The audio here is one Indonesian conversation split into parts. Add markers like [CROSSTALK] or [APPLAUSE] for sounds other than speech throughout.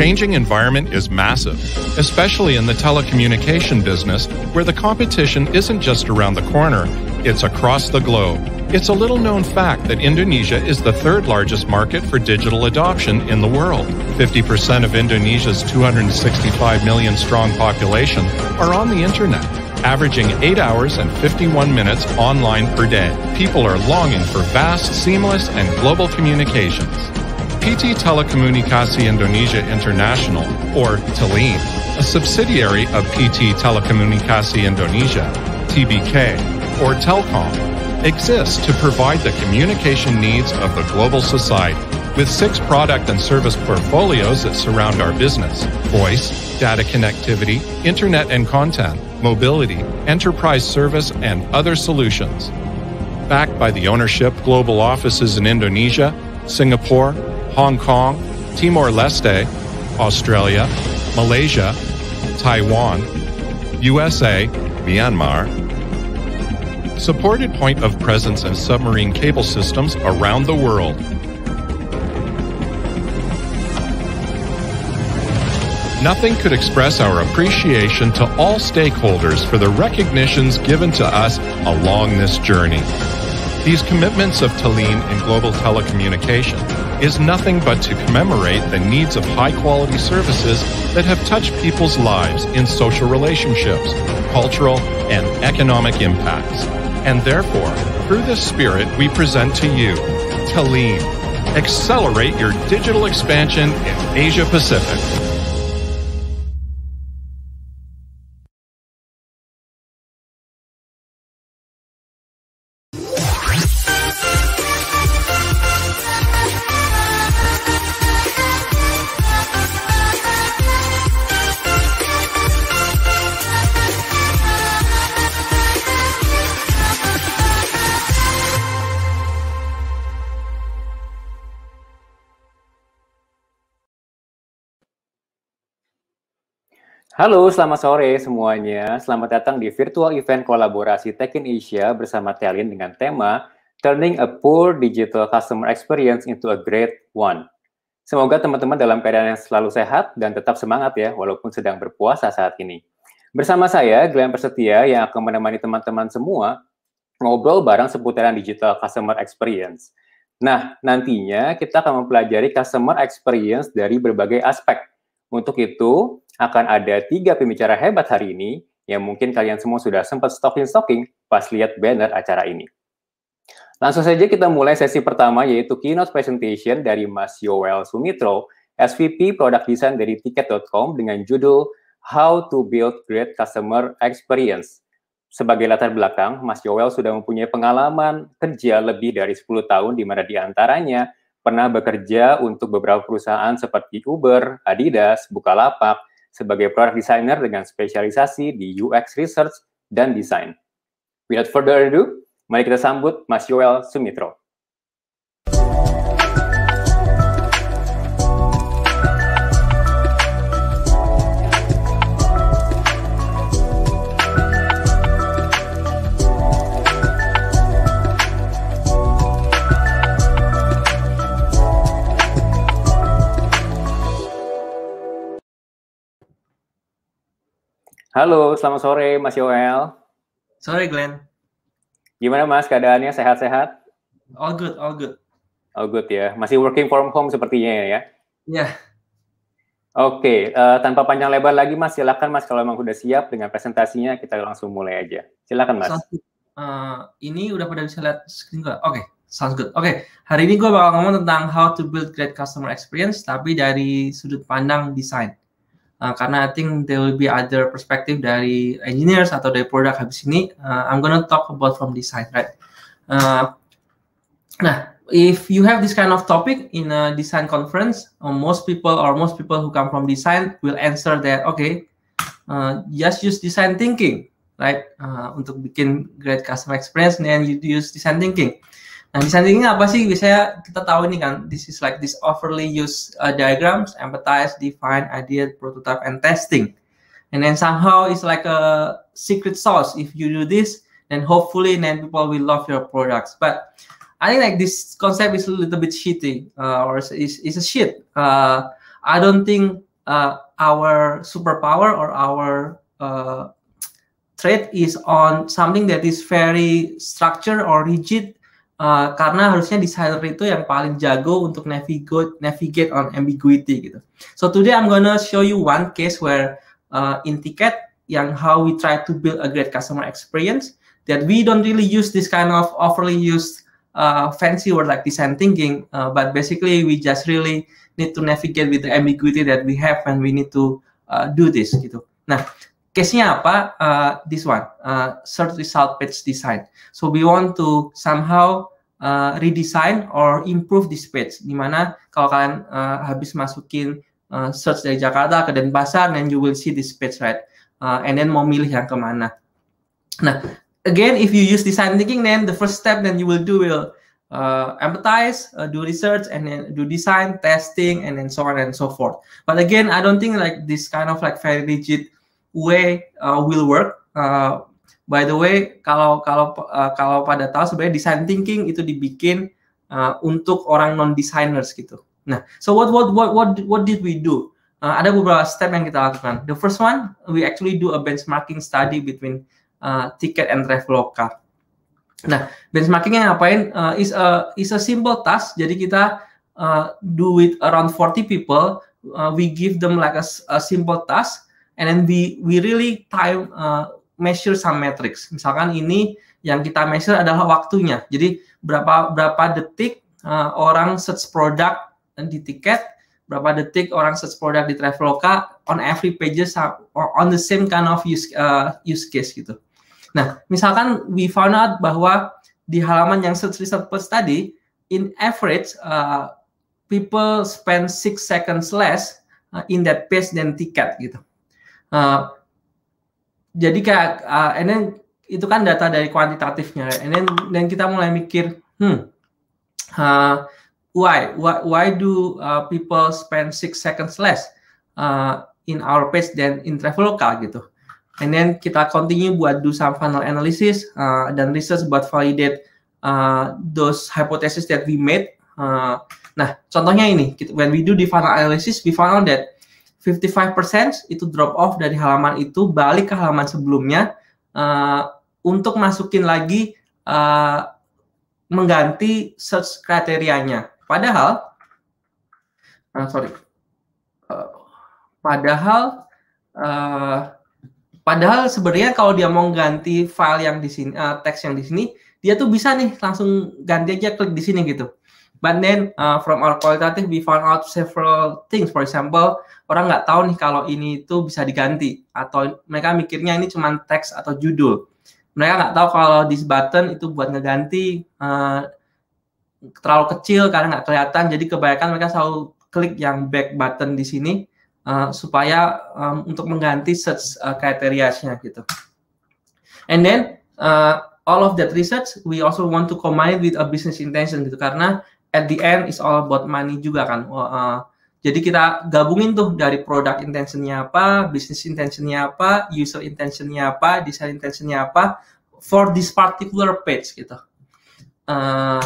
changing environment is massive, especially in the telecommunication business, where the competition isn't just around the corner, it's across the globe. It's a little known fact that Indonesia is the third largest market for digital adoption in the world. 50% of Indonesia's 265 million strong population are on the internet, averaging 8 hours and 51 minutes online per day. People are longing for fast, seamless, and global communications. PT Telekomunikasi Indonesia International, or TELIN, a subsidiary of PT Telekomunikasi Indonesia, TBK, or Telcom, exists to provide the communication needs of the global society with six product and service portfolios that surround our business voice, data connectivity, internet and content, mobility, enterprise service, and other solutions. Backed by the ownership global offices in Indonesia, Singapore, Hong Kong, Timor Leste, Australia, Malaysia, Taiwan, USA, Myanmar. Supported point of presence and submarine cable systems around the world. Nothing could express our appreciation to all stakeholders for the recognitions given to us along this journey. These commitments of Tallinn and Global Telecommunication is nothing but to commemorate the needs of high quality services that have touched people's lives in social relationships, cultural, and economic impacts. And therefore, through this spirit, we present to you Talim. Accelerate your digital expansion in Asia Pacific. Halo, selamat sore semuanya. Selamat datang di virtual event kolaborasi Tekin Asia bersama Telin dengan tema Turning a Poor Digital Customer Experience into a Great One. Semoga teman-teman dalam keadaan yang selalu sehat dan tetap semangat ya, walaupun sedang berpuasa saat ini. Bersama saya, Glenn Persetia, yang akan menemani teman-teman semua ngobrol bareng seputaran digital customer experience. Nah, nantinya kita akan mempelajari customer experience dari berbagai aspek. Untuk itu, akan ada tiga pembicara hebat hari ini yang mungkin kalian semua sudah sempat stalking-stalking pas lihat banner acara ini. Langsung saja kita mulai sesi pertama yaitu keynote presentation dari Mas Yoel Sumitro, SVP Product Design dari Tiket.com dengan judul How to Build Great Customer Experience. Sebagai latar belakang, Mas Yoel sudah mempunyai pengalaman kerja lebih dari 10 tahun di mana diantaranya pernah bekerja untuk beberapa perusahaan seperti Uber, Adidas, Bukalapak, sebagai product designer dengan spesialisasi di UX research dan design. Without further ado, mari kita sambut Mas Yoel Sumitro. Halo, selamat sore Mas Yoel. Sore Glenn. Gimana Mas keadaannya sehat-sehat? All good, all good. All good ya. Masih working from home sepertinya ya. Iya. Yeah. Oke, okay, uh, eh, tanpa panjang lebar lagi Mas, silakan Mas kalau memang sudah siap dengan presentasinya kita langsung mulai aja. Silakan Mas. Uh, ini udah pada bisa lihat screen gue. Oke, okay, sounds good. Oke, okay, hari ini gue bakal ngomong tentang how to build great customer experience tapi dari sudut pandang desain. Uh, karena I think there will be other perspective dari engineers atau dari produk habis ini. Uh, I'm gonna talk about from this side, right? Uh, nah, if you have this kind of topic in a design conference, uh, most people or most people who come from design will answer that, okay, uh, just use design thinking, right? Uh, untuk bikin great customer experience, then you use design thinking. Nah, distancing apa sih? Biasanya kita tahu ini kan, this is like this overly used uh, diagrams, empathize, define, idea, prototype, and testing. And then somehow it's like a secret sauce. If you do this, then hopefully then people will love your products. But I think like this concept is a little bit shitty, uh, or is a shit. Uh, I don't think uh, our superpower or our uh, trait is on something that is very structured or rigid Eh, karena harusnya designer itu yang paling jago untuk navigate navigate on ambiguity gitu. So today I'm gonna show you one case where uh, in ticket yang how we try to build a great customer experience that we don't really use this kind of overly used uh, fancy word like design thinking, uh, but basically we just really need to navigate with the ambiguity that we have and we need to uh, do this gitu. Nah, Case-nya apa? Uh, this one, uh, search result page design. So we want to somehow uh, redesign or improve this page. Dimana kalau kalian uh, habis masukin uh, search dari Jakarta ke Denpasar, then you will see this page, right? Uh, and then mau milih yang kemana. Nah, again, if you use design thinking, then the first step then you will do will uh, empathize, uh, do research, and then do design, testing, and then so on and so forth. But again, I don't think like this kind of like very rigid way uh, will work. Uh, by the way, kalau kalau uh, kalau pada tahu sebenarnya design thinking itu dibikin uh, untuk orang non designers gitu. Nah, so what what what what what did we do? Uh, ada beberapa step yang kita lakukan. The first one, we actually do a benchmarking study between uh, ticket and Traveloka. Nah, benchmarkingnya ngapain? Uh, is a is a simple task. Jadi kita uh, do it around 40 people. Uh, we give them like a, a simple task and then we we really time uh, measure some metrics. Misalkan ini yang kita measure adalah waktunya. Jadi berapa berapa detik uh, orang search produk di tiket, berapa detik orang search produk di Traveloka on every pages or uh, on the same kind of use uh, use case gitu. Nah, misalkan we found out bahwa di halaman yang search result post tadi in average uh, people spend six seconds less uh, in that page than ticket gitu. Uh, jadi kayak uh, and then, itu kan data dari kuantitatifnya, and then dan kita mulai mikir, hmm, uh, why why why do uh, people spend six seconds less uh, in our page than in Traveloka gitu. And then kita continue buat do some final analysis uh, dan research buat validate uh, those hypothesis that we made. Uh, nah, contohnya ini, when we do the final analysis, we found out that 55% itu drop off dari halaman itu balik ke halaman sebelumnya uh, untuk masukin lagi uh, mengganti search kriterianya. Padahal, uh, sorry, uh, padahal, uh, padahal sebenarnya kalau dia mau ganti file yang di sini, uh, teks yang di sini, dia tuh bisa nih langsung ganti aja klik di sini gitu. But then uh, from our qualitative we found out several things. For example, orang nggak tahu nih kalau ini itu bisa diganti atau mereka mikirnya ini cuma teks atau judul. Mereka nggak tahu kalau this button itu buat ngeganti uh, terlalu kecil karena nggak kelihatan. Jadi kebanyakan mereka selalu klik yang back button di sini uh, supaya um, untuk mengganti search uh, kriterianya gitu. And then uh, all of that research we also want to combine with a business intention gitu karena at the end is all about money juga kan. Uh, jadi kita gabungin tuh dari product intentionnya apa, business intentionnya apa, user intentionnya apa, design intentionnya apa for this particular page gitu. Uh,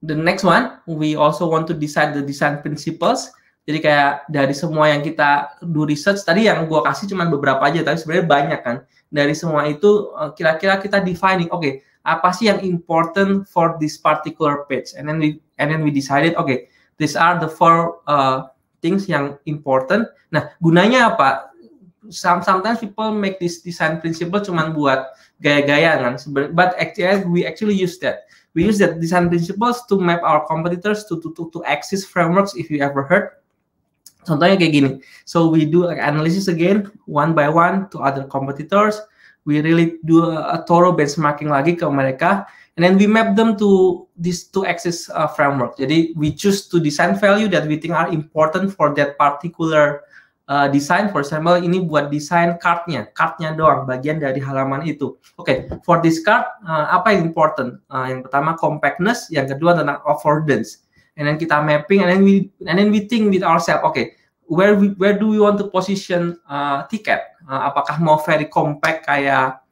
the next one, we also want to decide the design principles. Jadi kayak dari semua yang kita do research tadi yang gue kasih cuma beberapa aja, tapi sebenarnya banyak kan. Dari semua itu eh, kira-kira kita defining, oke, okay, apa sih yang important for this particular page and then we and then we decided okay these are the four uh, things yang important nah gunanya apa Some, sometimes people make this design principle cuman buat gaya-gaya kan but actually we actually use that we use that design principles to map our competitors to to to, to access frameworks if you ever heard contohnya kayak gini so we do like analysis again one by one to other competitors we really do a, a thorough benchmarking lagi ke mereka and then we map them to these two axis uh, framework jadi we choose to design value that we think are important for that particular uh, design for example ini buat desain cardnya cardnya doang bagian dari halaman itu oke okay, for this card uh, apa yang important uh, yang pertama compactness yang kedua tentang affordance and then kita mapping and then we and then we think with ourselves oke okay, where we, where do we want to position uh, tiket? Uh, apakah mau very compact kayak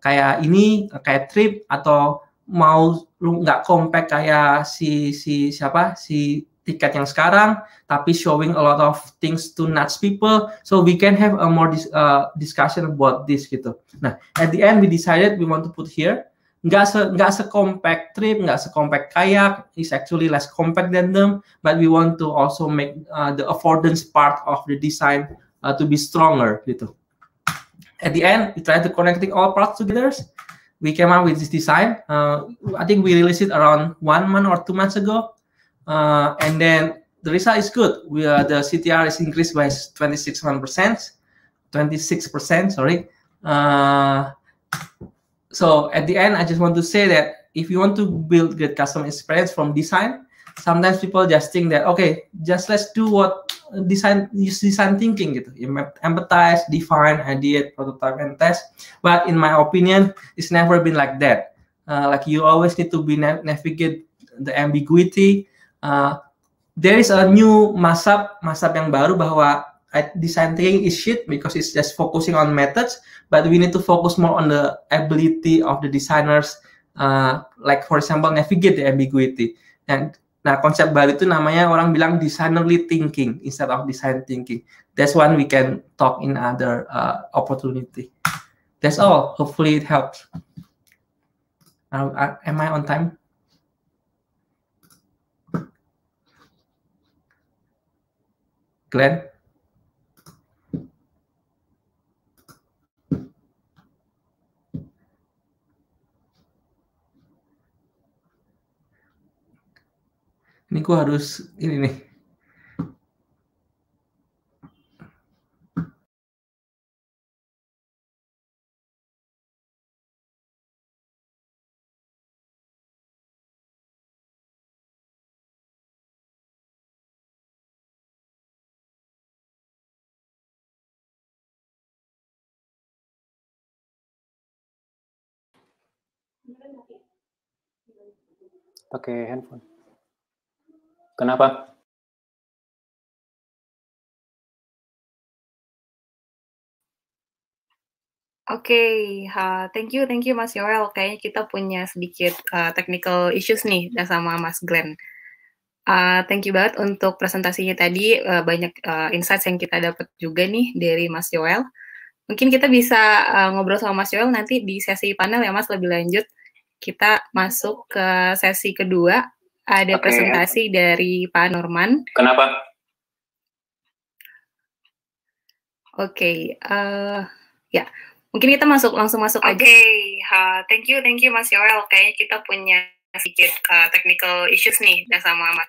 kayak ini kayak trip atau mau nggak compact kayak si si siapa si tiket yang sekarang tapi showing a lot of things to nuts people so we can have a more dis, uh, discussion about this gitu. Nah, at the end we decided we want to put here nggak se nggak compact trip, nggak compact kayak. It's actually less compact than them, but we want to also make uh, the affordance part of the design uh, to be stronger gitu. At the end, we try to connecting all parts together. We came up with this design. Uh, I think we released it around one month or two months ago, uh, and then the result is good. We are, uh, the CTR is increased by 26 percent, 26 percent. Sorry. Uh, so at the end, I just want to say that if you want to build great customer experience from design, sometimes people just think that okay, just let's do what design use design thinking gitu. You empathize, define, ideate, prototype, and test. But in my opinion, it's never been like that. Uh, like you always need to be na navigate the ambiguity. Uh, there is a new masab masab yang baru bahwa design thinking is shit because it's just focusing on methods, but we need to focus more on the ability of the designers, uh, like for example, navigate the ambiguity. And nah, konsep baru itu namanya orang bilang designerly thinking instead of design thinking. That's one we can talk in other uh, opportunity. That's all. Hopefully it helps. Uh, am I on time? Glenn? Ini gue harus ini nih. pakai handphone Kenapa? Oke, okay, uh, thank you, thank you Mas Yoel. Kayaknya kita punya sedikit uh, technical issues nih sama Mas Glenn. Uh, thank you banget untuk presentasinya tadi. Uh, banyak uh, insights yang kita dapat juga nih dari Mas Yoel. Mungkin kita bisa uh, ngobrol sama Mas Yoel nanti di sesi panel ya Mas lebih lanjut. Kita masuk ke sesi kedua ada okay. presentasi dari Pak Norman. Kenapa? Oke, okay, uh, eh, ya mungkin kita masuk langsung masuk okay. aja. Oke, uh, thank you, thank you Mas Yoel. Kayaknya kita punya sedikit uh, technical issues nih sama Mas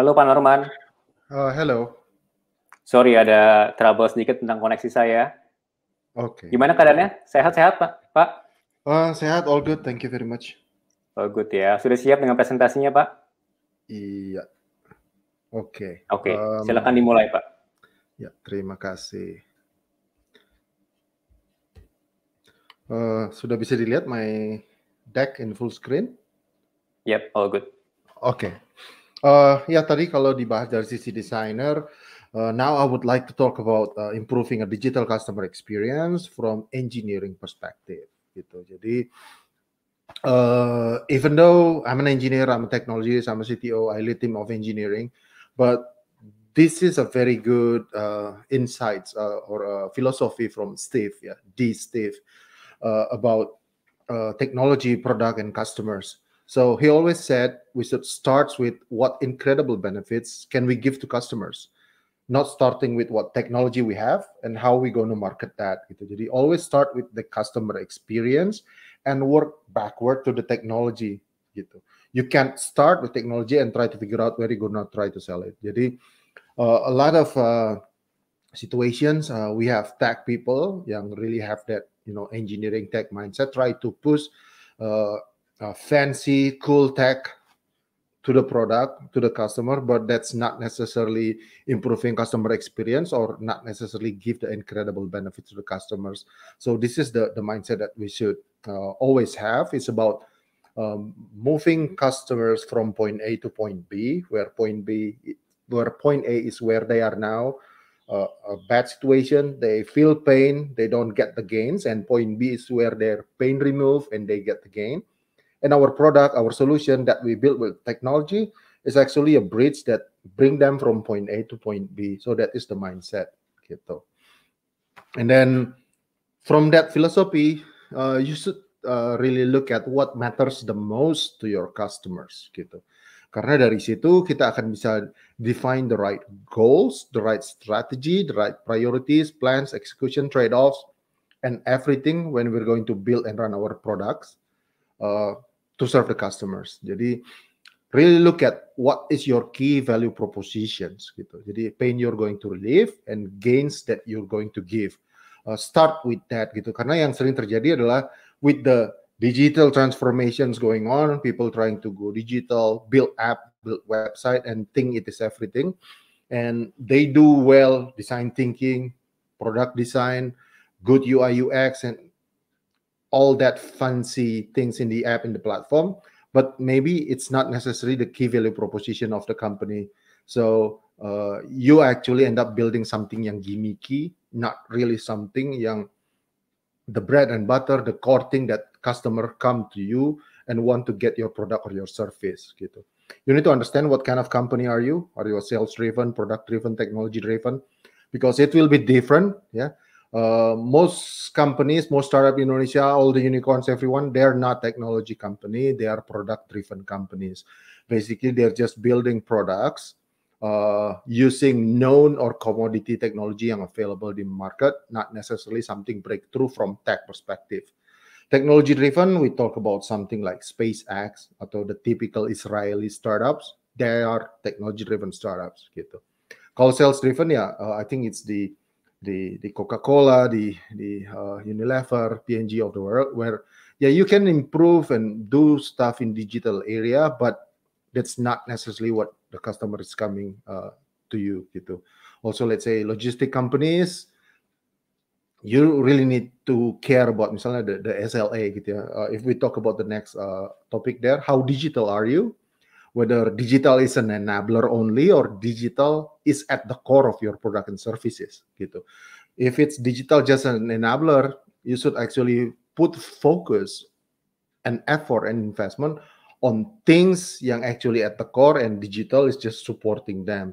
Halo Pak Norman. Uh, hello. Sorry ada trouble sedikit tentang koneksi saya. Oke. Okay. Gimana keadaannya? Sehat-sehat Pak? Pak? Uh, sehat, all good. Thank you very much. All oh, good ya. Sudah siap dengan presentasinya Pak? Iya. Oke. Okay. Oke. Okay. Um, Silakan dimulai Pak. Ya, terima kasih. Uh, sudah bisa dilihat my deck in full screen? Yep, all good. Oke. Okay. Uh, ya tadi kalau dibahas dari sisi desainer, uh, now I would like to talk about uh, improving a digital customer experience from engineering perspective. Gitu. Jadi uh, even though I'm an engineer, I'm a technologist, I'm a CTO, I lead team of engineering, but this is a very good uh, insights uh, or uh, philosophy from Steve, yeah, D. Steve, uh, about uh, technology, product, and customers. So he always said we should start with what incredible benefits can we give to customers, not starting with what technology we have and how we going to market that. Gitu. Jadi always start with the customer experience and work backward to the technology gitu. You can start with technology and try to figure out where you're gonna try to sell it. Jadi uh, a lot of uh, situations uh, we have tech people yang really have that you know engineering tech mindset try to push uh, uh, fancy cool tech to the product to the customer but that's not necessarily improving customer experience or not necessarily give the incredible benefit to the customers so this is the the mindset that we should uh, always have it's about um, moving customers from point a to point b where point b where point a is where they are now uh, a bad situation they feel pain they don't get the gains and point b is where their pain removed and they get the gain and our product our solution that we build with technology is actually a bridge that bring them from point A to point B so that is the mindset gitu and then from that philosophy uh, you should uh, really look at what matters the most to your customers gitu karena dari situ kita akan bisa define the right goals, the right strategy, the right priorities, plans, execution, trade-offs, and everything when we're going to build and run our products. Uh, to serve the customers. Jadi really look at what is your key value propositions gitu. Jadi pain you're going to relieve and gains that you're going to give. Uh, start with that gitu. Karena yang sering terjadi adalah with the digital transformations going on, people trying to go digital, build app, build website and think it is everything. And they do well design thinking, product design, good UI UX and all that fancy things in the app in the platform but maybe it's not necessarily the key value proposition of the company so uh, you actually end up building something yang gimmicky not really something yang the bread and butter the core thing that customer come to you and want to get your product or your service gitu you need to understand what kind of company are you are you a sales driven product driven technology driven because it will be different yeah uh, most companies, most startup in Indonesia, all the unicorns, everyone, they are not technology company. They are product driven companies. Basically, they're just building products uh, using known or commodity technology and available in market, not necessarily something breakthrough from tech perspective. Technology driven, we talk about something like SpaceX or the typical Israeli startups. They are technology driven startups gitu. Call sales driven yeah, uh, I think it's the the the Coca-Cola, the the uh, Unilever, PNG of the world, where yeah, you can improve and do stuff in digital area, but that's not necessarily what the customer is coming uh, to you. Gitu. Also, let's say logistic companies, you really need to care about misalnya the, the SLA gitu ya. Uh, if we talk about the next uh, topic there, how digital are you? whether digital is an enabler only or digital is at the core of your product and services gitu. If it's digital just an enabler, you should actually put focus and effort and investment on things yang actually at the core and digital is just supporting them.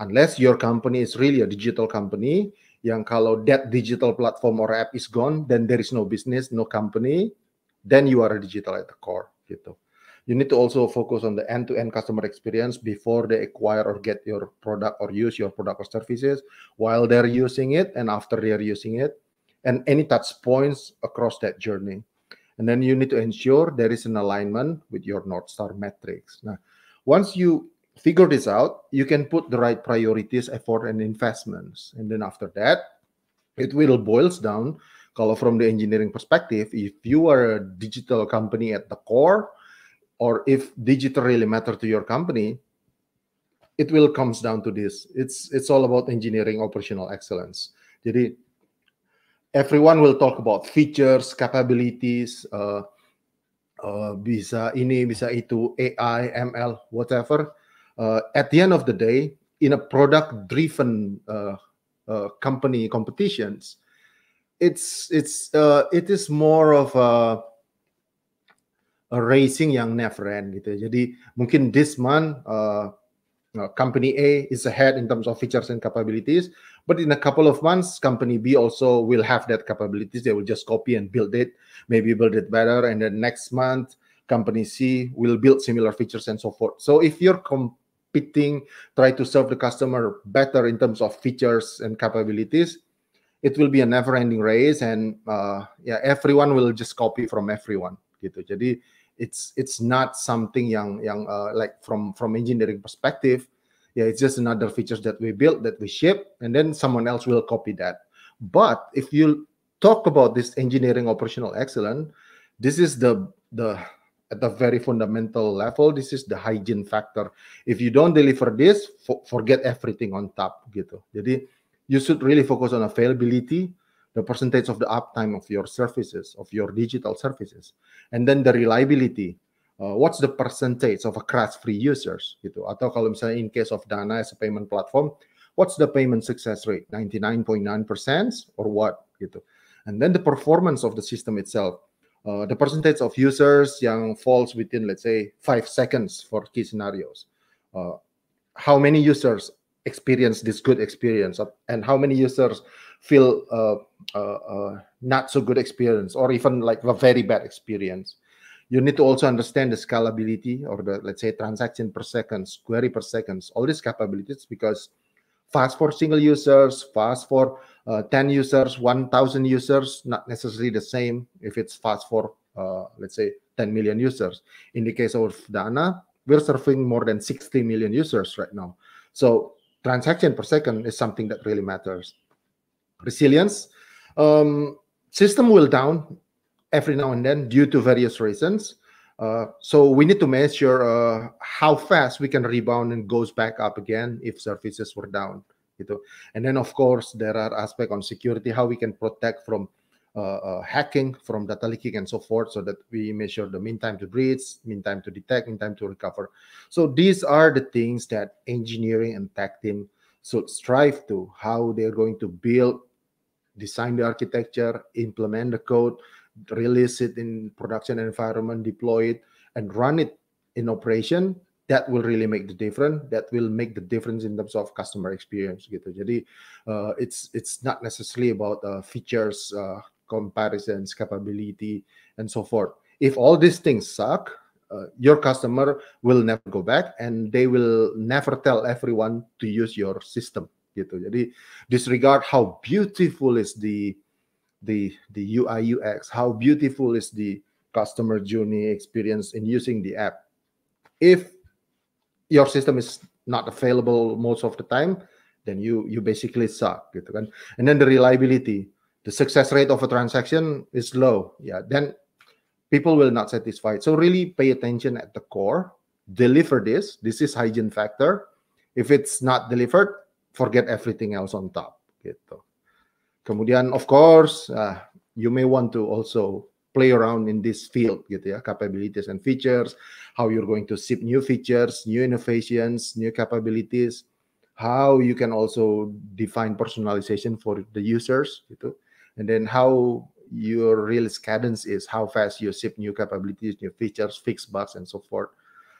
Unless your company is really a digital company yang kalau that digital platform or app is gone, then there is no business, no company, then you are a digital at the core gitu. you need to also focus on the end-to-end customer experience before they acquire or get your product or use your product or services while they're using it and after they're using it and any touch points across that journey and then you need to ensure there is an alignment with your north star metrics now once you figure this out you can put the right priorities effort and investments and then after that it will boils down kalau from the engineering perspective if you are a digital company at the core or if digital really matter to your company, it will comes down to this. It's it's all about engineering operational excellence. Jadi everyone will talk about features, capabilities, uh, uh, bisa ini, bisa itu, AI, ML, whatever. Uh, at the end of the day, in a product-driven uh, uh, company competitions, it's it's uh, it is more of a uh, racing yang never end gitu. Jadi mungkin this month uh, uh, company A is ahead in terms of features and capabilities, but in a couple of months, company B also will have that capabilities. They will just copy and build it, maybe build it better, and then next month, company C will build similar features and so forth. So if you're competing, try to serve the customer better in terms of features and capabilities. It will be a never-ending race, and uh, yeah, everyone will just copy from everyone. Gitu. Jadi it's it's not something yang yang uh, like from from engineering perspective yeah it's just another features that we build that we ship and then someone else will copy that but if you talk about this engineering operational excellence this is the the at the very fundamental level this is the hygiene factor if you don't deliver this for, forget everything on top gitu jadi you should really focus on availability the percentage of the uptime of your services, of your digital services, and then the reliability. Uh, what's the percentage of a crash-free users gitu? Atau kalau misalnya in case of Dana as a payment platform, what's the payment success rate? 99.9% or what gitu? And then the performance of the system itself. Uh, the percentage of users yang falls within let's say five seconds for key scenarios. Uh, how many users experience this good experience and how many users feel uh, uh, not so good experience or even like a very bad experience. You need to also understand the scalability or the let's say transaction per seconds, query per seconds, all these capabilities because fast for single users, fast for uh, 10 users, 1,000 users, not necessarily the same if it's fast for, uh, let's say, 10 million users. In the case of Dana, we're serving more than 60 million users right now. So transaction per second is something that really matters resilience. Um, system will down every now and then due to various reasons. Uh, so we need to measure uh, how fast we can rebound and goes back up again if services were down. Gitu. And then of course there are aspect on security, how we can protect from uh, uh, hacking, from data leaking and so forth, so that we measure the mean time to breach, mean time to detect, mean time to recover. So these are the things that engineering and tech team should strive to, how they're going to build design the architecture, implement the code, release it in production environment, deploy it, and run it in operation, that will really make the difference. That will make the difference in terms of customer experience gitu. Jadi uh, it's it's not necessarily about uh, features, uh, comparisons, capability, and so forth. If all these things suck, uh, your customer will never go back, and they will never tell everyone to use your system gitu jadi disregard how beautiful is the the the UI UX how beautiful is the customer journey experience in using the app if your system is not available most of the time then you you basically suck gitu kan and then the reliability the success rate of a transaction is low yeah then people will not satisfied so really pay attention at the core deliver this this is hygiene factor if it's not delivered forget everything else on top gitu. Kemudian of course uh, you may want to also play around in this field gitu ya capabilities and features how you're going to ship new features new innovations new capabilities how you can also define personalization for the users gitu and then how your release cadence is how fast you ship new capabilities new features fix bugs and so forth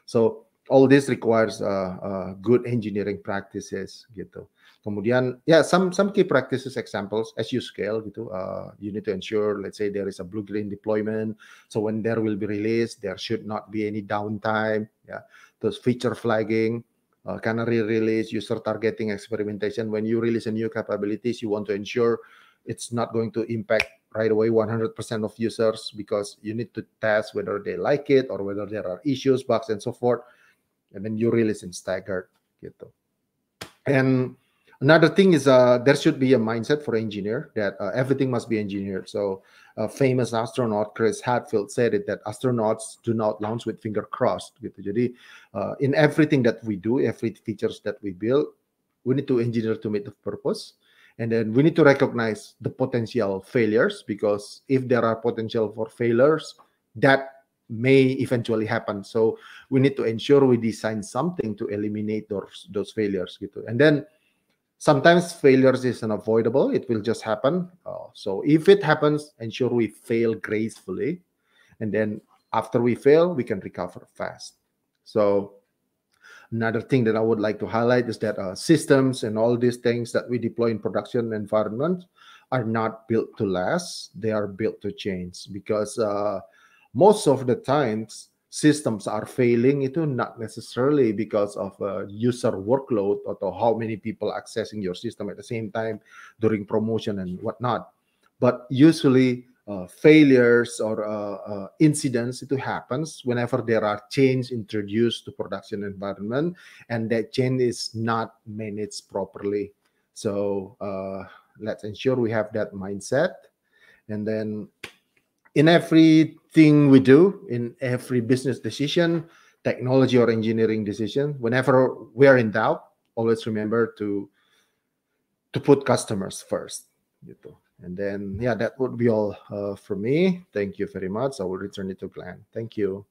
so all this requires uh, uh, good engineering practices gitu. Kemudian ya yeah, some some key practices examples as you scale gitu. Uh, you need to ensure let's say there is a blue green deployment. So when there will be released, there should not be any downtime. Ya, yeah. terus feature flagging, uh, canary release, user targeting experimentation. When you release a new capabilities, you want to ensure it's not going to impact right away 100% of users because you need to test whether they like it or whether there are issues, bugs, and so forth and then urine is staggered gitu and another thing is uh, there should be a mindset for engineer that uh, everything must be engineered so a uh, famous astronaut chris hadfield said it that astronauts do not launch with finger crossed gitu jadi uh, in everything that we do every features that we build we need to engineer to meet the purpose and then we need to recognize the potential failures because if there are potential for failures that may eventually happen. So we need to ensure we design something to eliminate those those failures gitu. And then sometimes failures is unavoidable. It will just happen. Uh, so if it happens, ensure we fail gracefully, and then after we fail, we can recover fast. So another thing that I would like to highlight is that uh, systems and all these things that we deploy in production environment are not built to last. They are built to change because. Uh, most of the times systems are failing itu not necessarily because of a user workload or how many people accessing your system at the same time during promotion and whatnot but usually uh, failures or uh, uh incidents it happens whenever there are change introduced to production environment and that change is not managed properly so uh, let's ensure we have that mindset and then in everything we do, in every business decision, technology or engineering decision, whenever we're in doubt, always remember to to put customers first. Gitu. And then, yeah, that would be all uh, for me. Thank you very much. I will return it to Glenn. Thank you.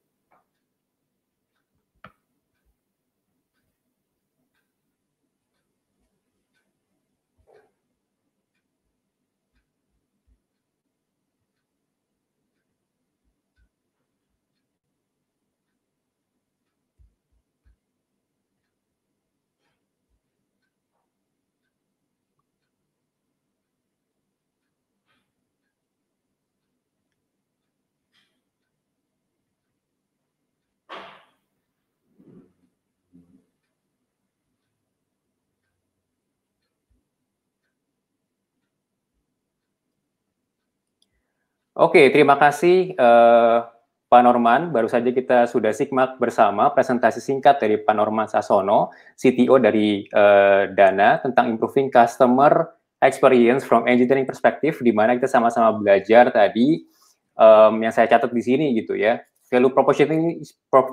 Oke, terima kasih uh, Pak Norman. Baru saja kita sudah simak bersama presentasi singkat dari Pak Norman Sasono, CTO dari uh, Dana tentang improving customer experience from engineering perspective, di mana kita sama-sama belajar tadi um, yang saya catat di sini gitu ya. Value proposition ini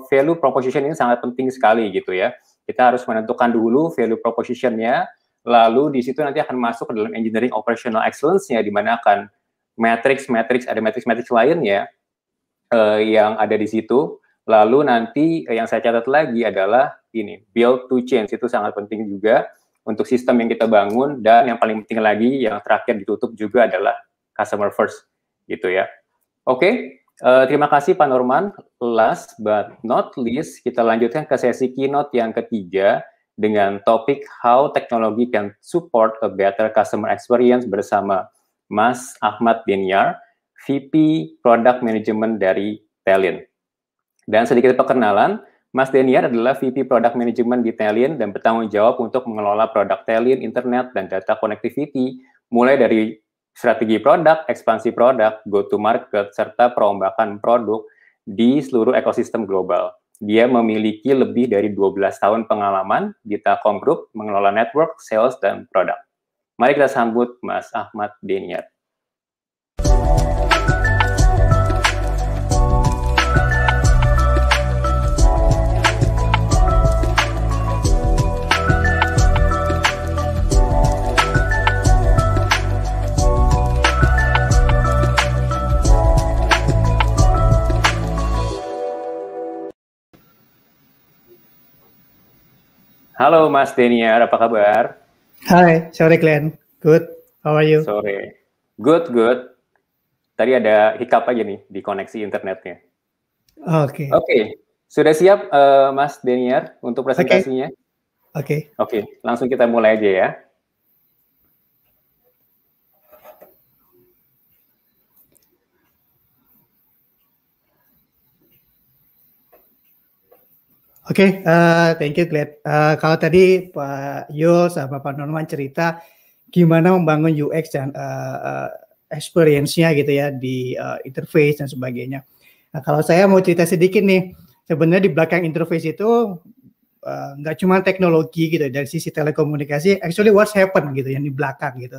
value proposition ini sangat penting sekali gitu ya. Kita harus menentukan dulu value propositionnya, lalu di situ nanti akan masuk ke dalam engineering operational excellence-nya, di mana akan matrix matrix ada matrix matrix lainnya uh, eh, yang ada di situ lalu nanti uh, yang saya catat lagi adalah ini build to change itu sangat penting juga untuk sistem yang kita bangun dan yang paling penting lagi yang terakhir ditutup juga adalah customer first gitu ya oke okay? Uh, eh, terima kasih Pak Norman. Last but not least, kita lanjutkan ke sesi keynote yang ketiga dengan topik How Technology Can Support a Better Customer Experience bersama Mas Ahmad Dinyar, VP Product Management dari Telin. Dan sedikit perkenalan, Mas Deniar adalah VP Product Management di Telin dan bertanggung jawab untuk mengelola produk Telin, internet, dan data connectivity, mulai dari strategi produk, ekspansi produk, go-to-market, serta perombakan produk di seluruh ekosistem global. Dia memiliki lebih dari 12 tahun pengalaman di Telkom Group mengelola network, sales, dan produk. Mari kita sambut Mas Ahmad Deniat. Halo Mas Denia, apa kabar? Hai, sore Glenn. Good. How are you? Sore. Good, good. Tadi ada hiccup aja nih di koneksi internetnya. Oke. Okay. Oke. Okay. Sudah siap uh, Mas Denier untuk presentasinya? Oke. Okay. Oke, okay. langsung kita mulai aja ya. Oke, okay, uh, eh, thank you, Glad. Uh, eh, kalau tadi Pak Yul sama Pak Norman cerita gimana membangun UX dan uh, uh, experience-nya gitu ya di uh, interface dan sebagainya. Nah, kalau saya mau cerita sedikit nih, sebenarnya di belakang interface itu nggak uh, cuma teknologi gitu dari sisi telekomunikasi, actually what's happen gitu yang di belakang gitu.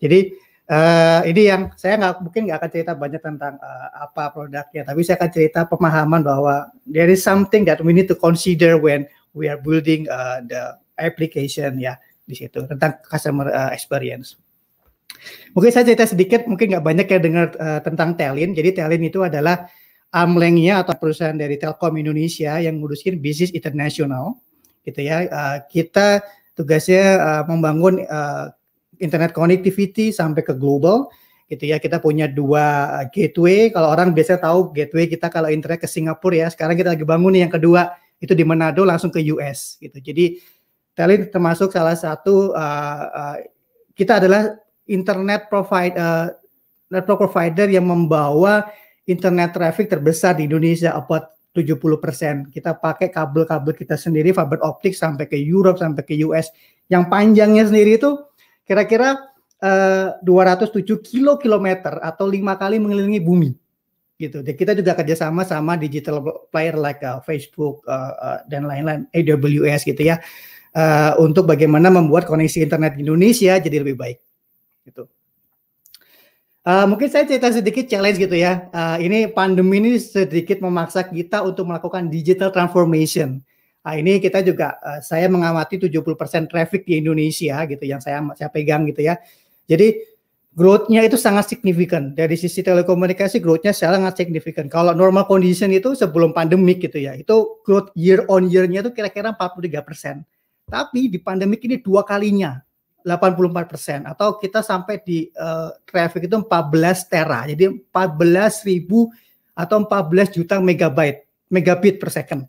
Jadi Uh, ini yang saya nggak mungkin nggak akan cerita banyak tentang uh, apa produknya, tapi saya akan cerita pemahaman bahwa there is something that we need to consider when we are building uh, the application ya di situ tentang customer uh, experience. Mungkin saya cerita sedikit, mungkin nggak banyak yang dengar uh, tentang Telin. Jadi Telin itu adalah amlengnya atau perusahaan dari Telkom Indonesia yang ngurusin bisnis internasional, gitu ya. Uh, kita tugasnya uh, membangun uh, internet connectivity sampai ke global gitu ya kita punya dua uh, gateway kalau orang biasa tahu gateway kita kalau internet ke Singapura ya sekarang kita lagi bangun nih yang kedua itu di Manado langsung ke US gitu jadi Telin termasuk salah satu uh, uh, kita adalah internet provider uh, network provider yang membawa internet traffic terbesar di Indonesia about 70%. Kita pakai kabel-kabel kita sendiri fiber optik sampai ke Europe sampai ke US. Yang panjangnya sendiri itu kira-kira eh, uh, 207 kilo kilometer atau lima kali mengelilingi bumi gitu. Dan kita juga kerjasama sama digital player like uh, Facebook uh, uh, dan lain-lain, AWS gitu ya, uh, untuk bagaimana membuat koneksi internet Indonesia jadi lebih baik gitu. Uh, mungkin saya cerita sedikit challenge gitu ya. Uh, ini pandemi ini sedikit memaksa kita untuk melakukan digital transformation. Nah, ini kita juga eh, saya mengamati 70% traffic di Indonesia gitu yang saya saya pegang gitu ya. Jadi growth-nya itu sangat signifikan. Dari sisi telekomunikasi growth-nya sangat signifikan. Kalau normal condition itu sebelum pandemik gitu ya. Itu growth year on year-nya itu kira-kira 43%. Tapi di pandemik ini dua kalinya 84% atau kita sampai di uh, traffic itu 14 tera. Jadi belas ribu atau 14 juta megabyte megabit per second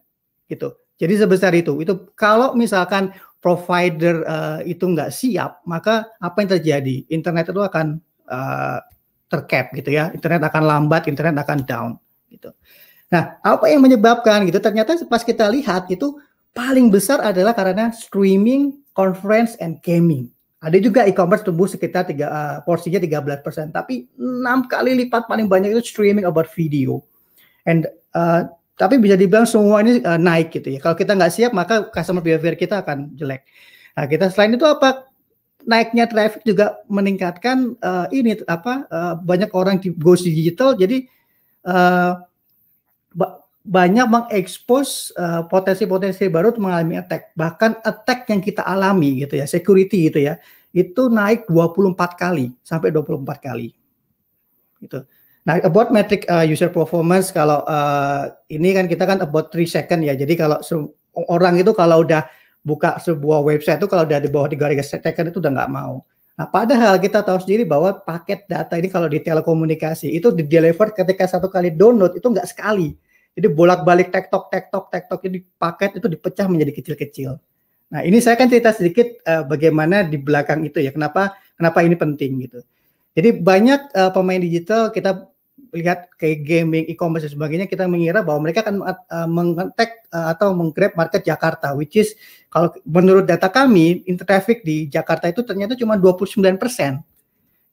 gitu. Jadi sebesar itu. Itu kalau misalkan provider uh, itu nggak siap, maka apa yang terjadi? Internet itu akan uh, tercap gitu ya. Internet akan lambat, internet akan down gitu. Nah, apa yang menyebabkan gitu? Ternyata pas kita lihat itu paling besar adalah karena streaming, conference and gaming. Ada juga e-commerce tumbuh sekitar tiga uh, porsinya 13%, tapi enam kali lipat paling banyak itu streaming about video. And uh, tapi bisa dibilang semua ini uh, naik gitu ya. Kalau kita nggak siap maka customer behavior kita akan jelek. Nah, kita selain itu apa? Naiknya traffic juga meningkatkan uh, ini apa uh, banyak orang di go digital jadi uh, ba banyak mengekspos uh, potensi-potensi baru mengalami attack. Bahkan attack yang kita alami gitu ya, security gitu ya, itu naik 24 kali sampai 24 kali. Gitu. Nah, about metric uh, user performance kalau uh, ini kan kita kan about three second ya. Jadi kalau orang itu kalau udah buka sebuah website itu kalau udah di bawah 3 second itu udah nggak mau. Nah, padahal kita tahu sendiri bahwa paket data ini kalau di telekomunikasi itu di deliver ketika satu kali download itu nggak sekali. Jadi bolak-balik tektok tektok tektok ini paket itu dipecah menjadi kecil-kecil. Nah, ini saya akan cerita sedikit uh, bagaimana di belakang itu ya. Kenapa kenapa ini penting gitu. Jadi banyak uh, pemain digital kita lihat kayak gaming, e-commerce dan sebagainya, kita mengira bahwa mereka akan uh, eh, mengetek uh, eh, atau menggrab market Jakarta, which is kalau menurut data kami, inter traffic di Jakarta itu ternyata cuma 29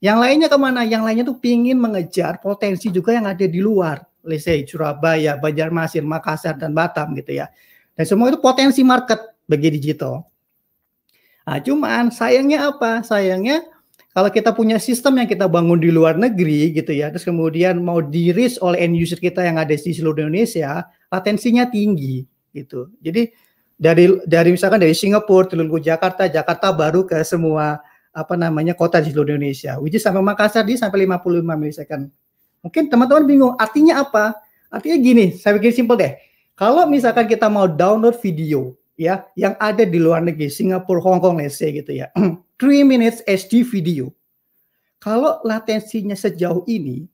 Yang lainnya kemana? Yang lainnya tuh pingin mengejar potensi juga yang ada di luar, let's say Surabaya, Banjarmasin, Makassar, dan Batam gitu ya. Dan semua itu potensi market bagi digital. Nah, cuman sayangnya apa? Sayangnya kalau kita punya sistem yang kita bangun di luar negeri gitu ya, terus kemudian mau diris oleh end user kita yang ada di seluruh Indonesia, latensinya tinggi gitu. Jadi dari dari misalkan dari Singapura turun Jakarta, Jakarta baru ke semua apa namanya kota di seluruh Indonesia. Which is sampai Makassar di sampai 55 milisecond. Mungkin teman-teman bingung artinya apa? Artinya gini, saya bikin simpel deh. Kalau misalkan kita mau download video, ya yang ada di luar negeri Singapura, Hong Kong, let's say gitu ya. [CLEARS THROAT] Three minutes HD video. Kalau latensinya sejauh ini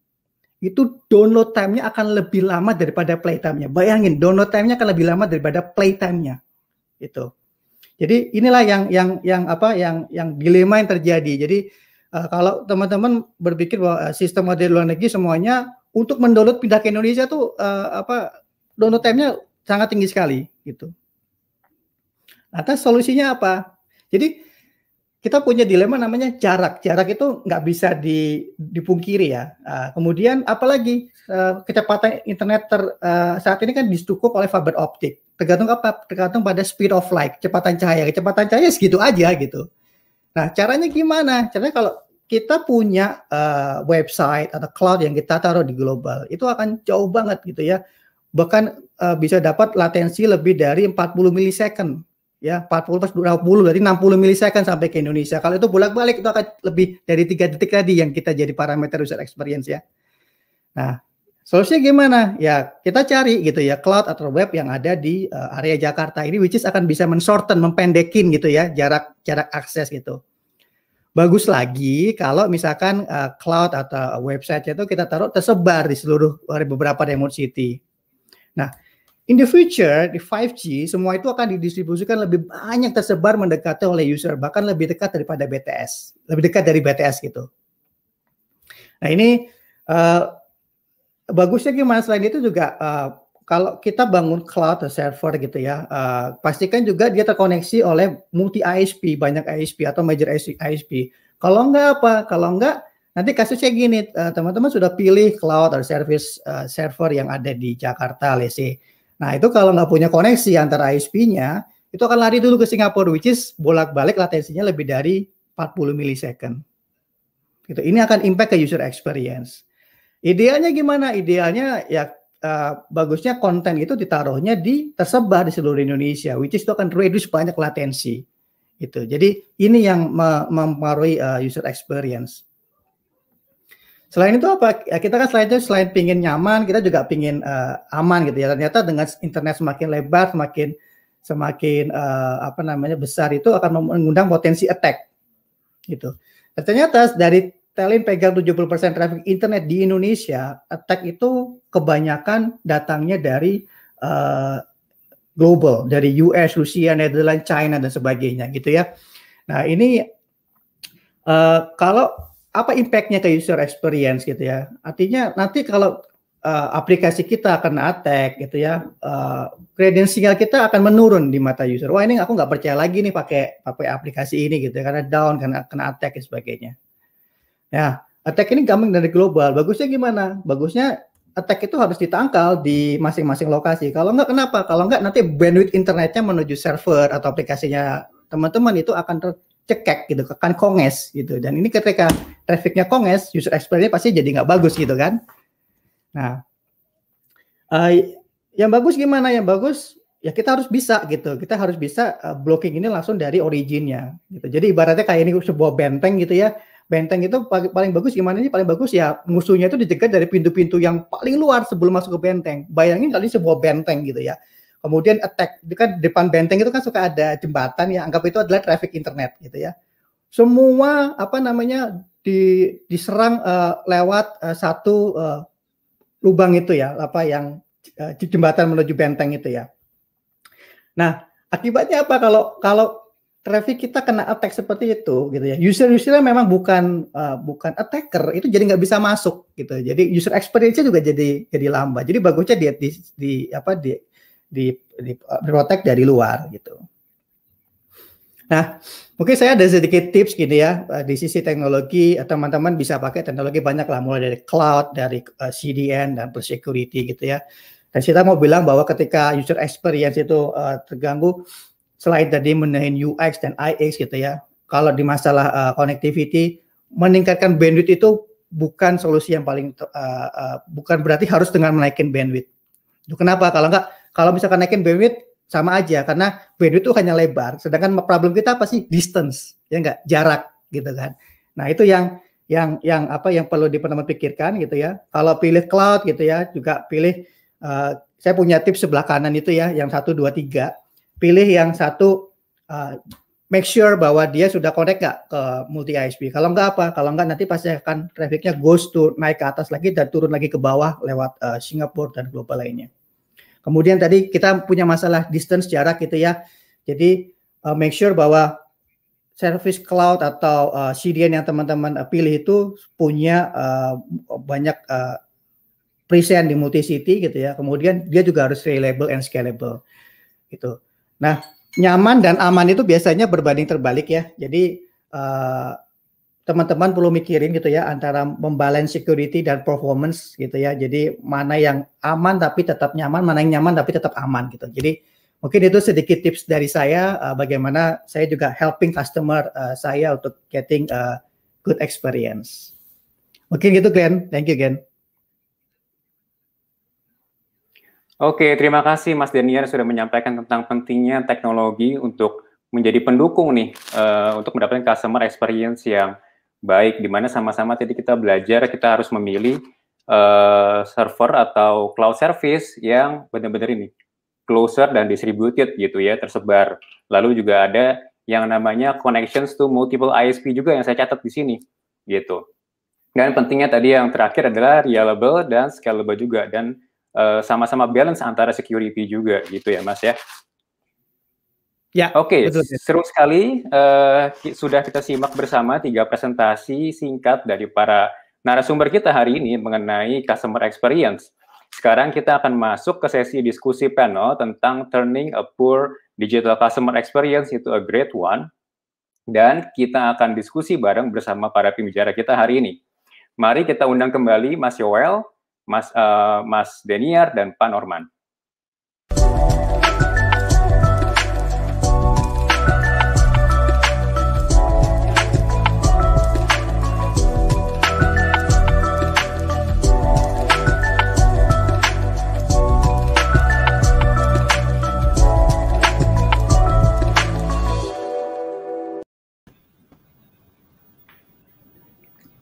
itu download time-nya akan lebih lama daripada play time-nya. Bayangin download time-nya akan lebih lama daripada play time-nya. Itu. Jadi inilah yang yang yang apa yang yang dilema yang terjadi. Jadi uh, kalau teman-teman berpikir bahwa eh, sistem model luar negeri semuanya untuk mendownload pindah ke Indonesia tuh uh, apa download time-nya sangat tinggi sekali gitu. Lantas solusinya apa? Jadi kita punya dilema namanya jarak. Jarak itu nggak bisa dipungkiri ya. Ah, kemudian apalagi eh, kecepatan internet ter, eh, saat ini kan dicukup oleh fiber optik. Tergantung apa? Tergantung pada speed of light, kecepatan cahaya. Kecepatan cahaya segitu aja gitu. Nah caranya gimana? Caranya kalau kita punya uh, website atau cloud yang kita taruh di global, itu akan jauh banget gitu ya. Bahkan uh, bisa dapat latensi lebih dari 40 milisecond ya 40 plus 20 berarti 60 milisecond sampai ke Indonesia. Kalau itu bolak-balik itu akan lebih dari tiga detik tadi yang kita jadi parameter user experience ya. Nah, solusinya gimana? Ya kita cari gitu ya cloud atau web yang ada di uh, area Jakarta ini which is akan bisa mensorten, mempendekin gitu ya jarak jarak akses gitu. Bagus lagi kalau misalkan uh, cloud atau website itu kita taruh tersebar di seluruh eh, beberapa remote city. Nah, In the future, di 5G, semua itu akan didistribusikan lebih banyak tersebar mendekati oleh user, bahkan lebih dekat daripada BTS, lebih dekat dari BTS gitu. Nah ini uh, bagusnya gimana selain itu juga uh, kalau kita bangun cloud atau server gitu ya, uh, pastikan juga dia terkoneksi oleh multi ISP, banyak ISP atau major ISP. Kalau enggak apa? Kalau enggak nanti kasusnya gini, teman-teman uh, sudah pilih cloud atau service uh, server yang ada di Jakarta, let's say Nah itu kalau nggak punya koneksi antara ISP-nya, itu akan lari dulu ke Singapura, which is bolak-balik latensinya lebih dari 40 milisecond. Gitu. Ini akan impact ke user experience. Idealnya gimana? Idealnya ya uh, bagusnya konten itu ditaruhnya di tersebar di seluruh Indonesia, which is itu akan reduce banyak latensi. Gitu. Jadi ini yang mempengaruhi uh, user experience. Selain itu apa? ya Kita kan selain itu selain pingin nyaman, kita juga pingin uh, aman gitu ya. Ternyata dengan internet semakin lebar, semakin semakin uh, apa namanya besar itu akan mengundang potensi attack gitu. ternyata dari Telin pegang 70% traffic internet di Indonesia, attack itu kebanyakan datangnya dari uh, global, dari US, Rusia, Netherlands, China dan sebagainya gitu ya. Nah, ini uh, kalau apa impactnya ke user experience gitu ya artinya nanti kalau uh, aplikasi kita akan attack gitu ya uh, kita akan menurun di mata user wah ini aku nggak percaya lagi nih pakai pakai aplikasi ini gitu ya, karena down karena kena attack dan sebagainya ya attack ini gampang dari global bagusnya gimana bagusnya attack itu harus ditangkal di masing-masing lokasi. Kalau nggak kenapa? Kalau nggak nanti bandwidth internetnya menuju server atau aplikasinya teman-teman itu akan cekek gitu kan konges gitu dan ini ketika trafficnya konges user experience pasti jadi nggak bagus gitu kan nah uh, yang bagus gimana yang bagus ya kita harus bisa gitu kita harus bisa uh, blocking ini langsung dari originnya gitu jadi ibaratnya kayak ini sebuah benteng gitu ya benteng itu paling bagus gimana ini paling bagus ya musuhnya itu dijegat dari pintu-pintu yang paling luar sebelum masuk ke benteng bayangin kali sebuah benteng gitu ya Kemudian attack, itu kan depan benteng itu kan suka ada jembatan ya, anggap itu adalah traffic internet gitu ya. Semua apa namanya di, diserang uh, lewat uh, satu uh, lubang itu ya, apa yang uh, jembatan menuju benteng itu ya. Nah, akibatnya apa kalau kalau traffic kita kena attack seperti itu gitu ya. User-usernya memang bukan uh, bukan attacker, itu jadi nggak bisa masuk gitu. Jadi user experience-nya juga jadi jadi lambat. Jadi bagusnya dia di, di apa di di, di eh, protect dari luar gitu. Nah, mungkin saya ada sedikit tips gitu ya eh, di sisi teknologi eh, teman-teman bisa pakai teknologi banyak lah mulai dari cloud, dari CDN dan per security gitu ya. Dan kita mau bilang bahwa ketika user experience itu uh, terganggu selain tadi menahan UX dan IX gitu ya. Kalau di masalah uh, connectivity meningkatkan bandwidth itu bukan solusi yang paling uh, uh, bukan berarti harus dengan menaikkan bandwidth. kenapa? Kalau enggak kalau misalkan naikin bandwidth sama aja karena bandwidth itu hanya lebar. Sedangkan problem kita apa sih? Distance, ya enggak? Jarak gitu kan. Nah, itu yang yang yang apa yang perlu dipernah pikirkan gitu ya. Kalau pilih cloud gitu ya, juga pilih uh, saya punya tips sebelah kanan itu ya, yang satu dua tiga. Pilih yang satu uh, make sure bahwa dia sudah connect nggak ke multi ISP. Kalau nggak apa, kalau nggak nanti pasti akan trafficnya goes to naik ke atas lagi dan turun lagi ke bawah lewat uh, Singapura dan global lainnya. Kemudian tadi kita punya masalah distance jarak gitu ya. Jadi uh, make sure bahwa service cloud atau uh, eh, CDN yang teman-teman uh, pilih itu punya uh, banyak uh, present di multi city gitu ya. Kemudian dia juga harus reliable and scalable gitu. Nah, nyaman dan aman itu biasanya berbanding terbalik ya. Jadi uh, teman-teman perlu mikirin gitu ya antara membalance security dan performance gitu ya. Jadi mana yang aman tapi tetap nyaman, mana yang nyaman tapi tetap aman gitu. Jadi mungkin itu sedikit tips dari saya uh, bagaimana saya juga helping customer uh, saya untuk getting a eh, good experience. Mungkin gitu Glenn. Thank you Glenn. Oke, terima kasih Mas Daniel sudah menyampaikan tentang pentingnya teknologi untuk menjadi pendukung nih uh, untuk mendapatkan customer experience yang baik, di mana sama-sama tadi kita belajar kita harus memilih uh, server atau cloud service yang benar-benar ini closer dan distributed gitu ya, tersebar. Lalu juga ada yang namanya connections to multiple ISP juga yang saya catat di sini gitu. Dan pentingnya tadi yang terakhir adalah reliable dan scalable juga dan eh, sama-sama uh, sama -sama balance antara security juga gitu ya Mas ya. Ya. Oke, okay, seru sekali. Uh, sudah kita simak bersama tiga presentasi singkat dari para narasumber kita hari ini mengenai customer experience. Sekarang kita akan masuk ke sesi diskusi panel tentang turning a poor digital customer experience itu a great one. Dan kita akan diskusi bareng bersama para pembicara kita hari ini. Mari kita undang kembali Mas Yoel, Mas, uh, Mas Deniar, dan Pak Norman.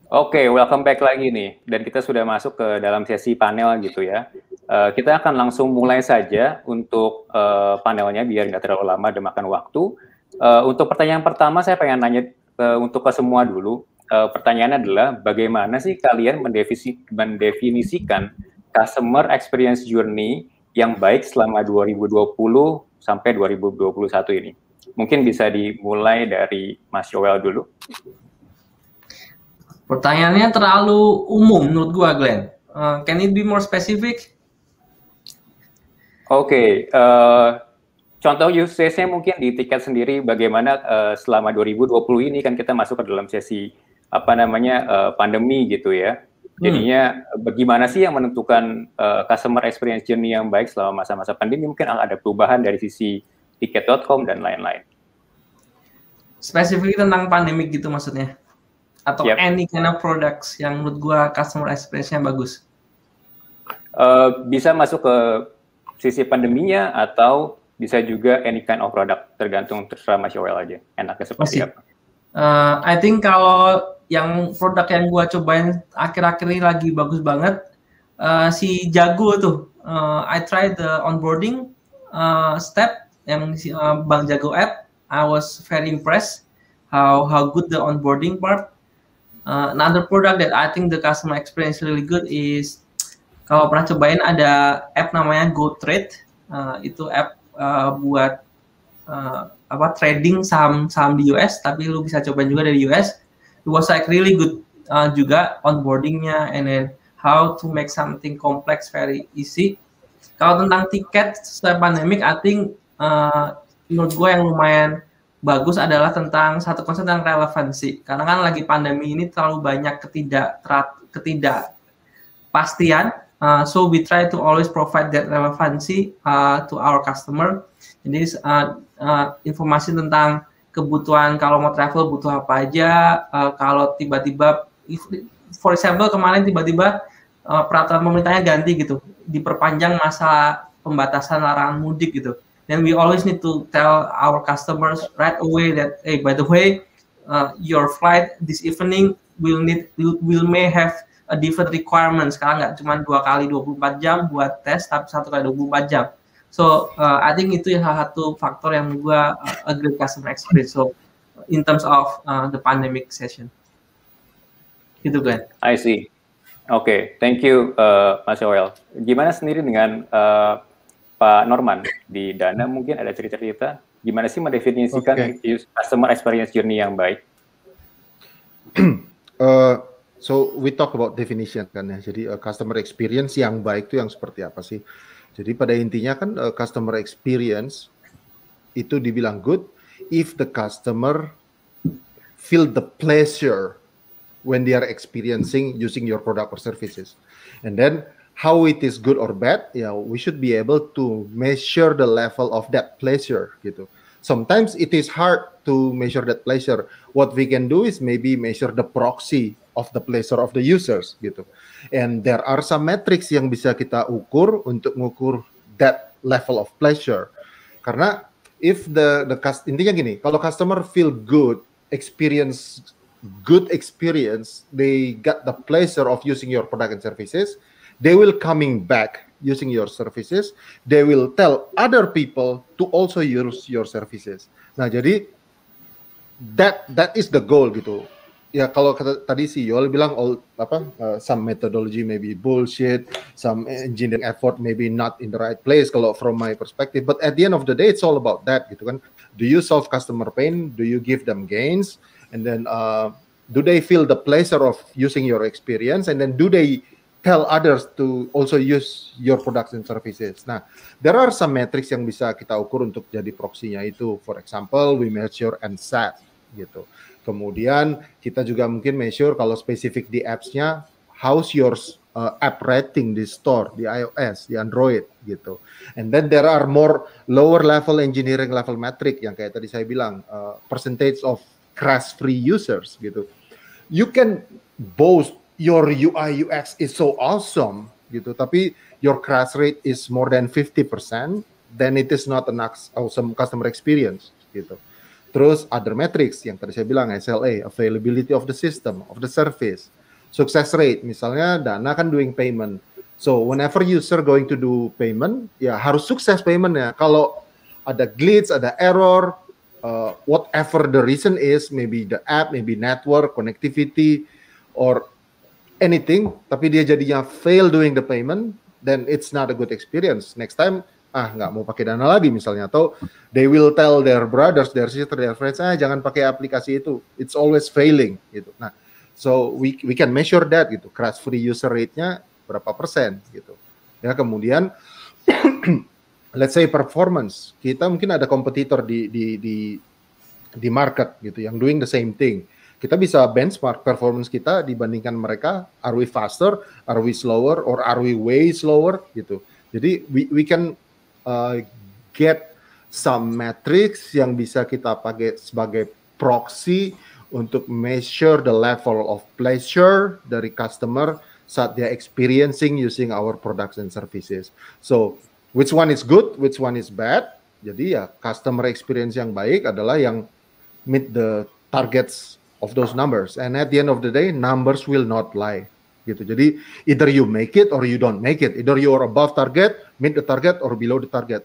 Oke, okay, welcome back lagi nih. Dan kita sudah masuk ke dalam sesi panel gitu ya. Uh, kita akan langsung mulai saja untuk uh, panelnya biar nggak terlalu lama dan makan waktu. Uh, untuk pertanyaan pertama saya pengen nanya uh, untuk ke semua dulu. Uh, pertanyaannya adalah bagaimana sih kalian mendefisi, mendefinisikan customer experience journey yang baik selama 2020 sampai 2021 ini? Mungkin bisa dimulai dari Mas Joel dulu. Pertanyaannya terlalu umum menurut gua, Glenn. Uh, can it be more specific? Oke, okay, uh, eh, contoh use case-nya mungkin di tiket sendiri bagaimana uh, selama 2020 ini kan kita masuk ke dalam sesi apa namanya uh, pandemi gitu ya. Hmm. Jadinya hmm. bagaimana sih yang menentukan uh, customer experience journey yang baik selama masa-masa pandemi mungkin ada perubahan dari sisi tiket.com dan lain-lain. Spesifik tentang pandemi gitu maksudnya? atau yep. any kind of products yang menurut gua customer experience-nya bagus? Uh, bisa masuk ke sisi pandeminya atau bisa juga any kind of product tergantung terserah Mas Yowel aja enaknya seperti apa. Uh, I think kalau yang produk yang gua cobain akhir-akhir ini lagi bagus banget uh, si Jago tuh. Uh, I tried the onboarding uh, step yang si, uh, Bang Jago app. I was very impressed how how good the onboarding part Uh, another product that I think the customer experience really good is kalau pernah cobain ada app namanya GoTrade. Uh, itu app uh, buat uh, apa trading saham-saham di US, tapi lu bisa cobain juga dari US. It was like really good uh, juga onboardingnya, and then how to make something complex very easy. Kalau tentang tiket setelah pandemik, I think uh, menurut gue yang lumayan bagus adalah tentang satu konsep tentang relevansi. Karena kan lagi pandemi ini terlalu banyak ketidak terat, Uh, so we try to always provide that relevansi uh, to our customer. Jadi uh, uh, informasi tentang kebutuhan kalau mau travel butuh apa aja, uh, kalau tiba-tiba, for example kemarin tiba-tiba uh, peraturan pemerintahnya ganti gitu, diperpanjang masa pembatasan larangan mudik gitu then we always need to tell our customers right away that hey by the way uh, your flight this evening will need will, will may have a different requirement sekarang nggak cuma dua kali 24 jam buat tes tapi satu kali 24 jam so uh, I think itu salah satu faktor yang gua uh, a great customer experience so in terms of uh, the pandemic session gitu kan? I see Oke, okay, thank you uh, Mas Yoel. Gimana sendiri dengan uh, Pak Norman di Dana mungkin ada cerita-cerita gimana sih mendefinisikan okay. customer experience journey yang baik? uh, [CLEARS THROAT] so we talk about definition kan ya. Jadi uh, customer experience yang baik itu yang seperti apa sih? Jadi pada intinya kan uh, customer experience itu dibilang good if the customer feel the pleasure when they are experiencing using your product or services. And then how it is good or bad ya yeah, we should be able to measure the level of that pleasure gitu sometimes it is hard to measure that pleasure what we can do is maybe measure the proxy of the pleasure of the users gitu and there are some metrics yang bisa kita ukur untuk mengukur that level of pleasure karena if the the intinya gini kalau customer feel good experience good experience they got the pleasure of using your product and services they will coming back using your services they will tell other people to also use your services nah jadi that that is the goal gitu ya kalau kata tadi si Yol bilang all oh, apa uh, some methodology maybe bullshit some engineering effort maybe not in the right place kalau from my perspective but at the end of the day it's all about that gitu kan do you solve customer pain do you give them gains and then uh, do they feel the pleasure of using your experience and then do they tell others to also use your products and services. Nah, there are some metrics yang bisa kita ukur untuk jadi proxy-nya itu. For example, we measure and set gitu. Kemudian kita juga mungkin measure kalau spesifik di apps-nya, how's your uh, app rating di store, di iOS, di Android gitu. And then there are more lower level engineering level metric yang kayak tadi saya bilang, uh, percentage of crash free users gitu. You can boast your UI UX is so awesome gitu, tapi your crash rate is more than 50%, then it is not an awesome customer experience gitu. Terus other metrics yang tadi saya bilang SLA, availability of the system, of the service, success rate misalnya Dana kan doing payment. So whenever user going to do payment, ya harus sukses paymentnya. Kalau ada glitch, ada error, uh, whatever the reason is, maybe the app, maybe network, connectivity, or anything tapi dia jadinya fail doing the payment then it's not a good experience next time ah nggak mau pakai dana lagi misalnya atau they will tell their brothers their sister their friends ah jangan pakai aplikasi itu it's always failing gitu nah so we we can measure that gitu crash free user rate-nya berapa persen gitu ya kemudian [CLEARS THROAT] let's say performance kita mungkin ada kompetitor di di di di market gitu yang doing the same thing kita bisa benchmark performance kita dibandingkan mereka are we faster are we slower or are we way slower gitu jadi we, we can uh, get some metrics yang bisa kita pakai sebagai proxy untuk measure the level of pleasure dari customer saat dia experiencing using our products and services so which one is good which one is bad jadi ya customer experience yang baik adalah yang meet the targets of those numbers and at the end of the day numbers will not lie gitu jadi either you make it or you don't make it either you are above target meet the target or below the target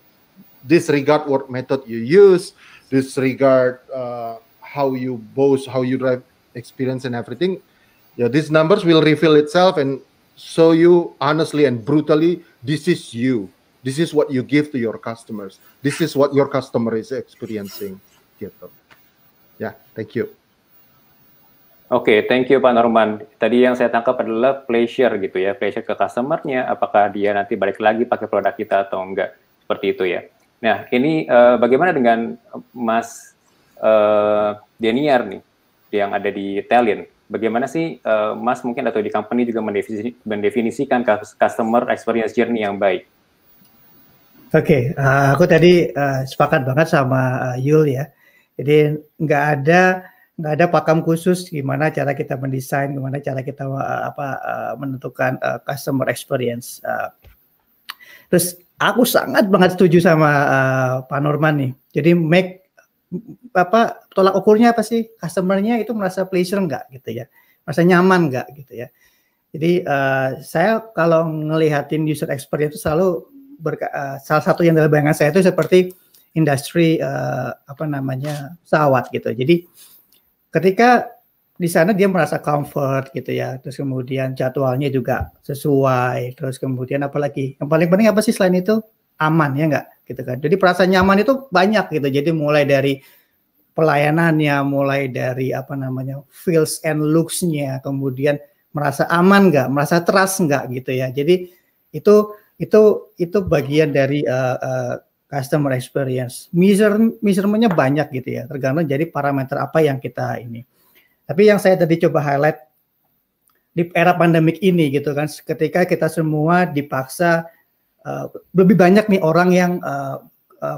disregard what method you use disregard uh, how you boast how you drive experience and everything yeah these numbers will reveal itself and show you honestly and brutally this is you this is what you give to your customers this is what your customer is experiencing gitu. yeah thank you Oke, okay, thank you Pak Norman. Tadi yang saya tangkap adalah pleasure gitu ya, pleasure ke customernya, apakah dia nanti balik lagi pakai produk kita atau enggak, seperti itu ya. Nah, ini uh, bagaimana dengan Mas uh, eh, Deniar nih, yang ada di Italian? Bagaimana sih uh, Mas mungkin atau di company juga mendefinisikan customer experience journey yang baik? Oke, okay, aku tadi uh, sepakat banget sama uh, Yul ya. Jadi nggak ada nggak ada pakam khusus gimana cara kita mendesain, gimana cara kita uh, apa uh, menentukan uh, customer experience. Uh, terus aku sangat banget setuju sama uh, Pak Norman nih. Jadi make apa tolak ukurnya apa sih customernya itu merasa pleasure enggak gitu ya, merasa nyaman enggak gitu ya. Jadi uh, saya kalau ngelihatin user experience itu selalu berka, uh, salah satu yang dalam bayangan saya itu seperti industri uh, apa namanya pesawat gitu. Jadi ketika di sana dia merasa comfort gitu ya terus kemudian jadwalnya juga sesuai terus kemudian apalagi yang paling penting apa sih selain itu aman ya enggak gitu kan jadi perasaan nyaman itu banyak gitu jadi mulai dari pelayanannya mulai dari apa namanya feels and looksnya kemudian merasa aman enggak merasa trust enggak gitu ya jadi itu itu itu bagian dari uh, uh, customer experience. Measure, measurementnya banyak gitu ya, tergantung jadi parameter apa yang kita ini. Tapi yang saya tadi coba highlight di era pandemik ini gitu kan, ketika kita semua dipaksa uh, lebih banyak nih orang yang uh,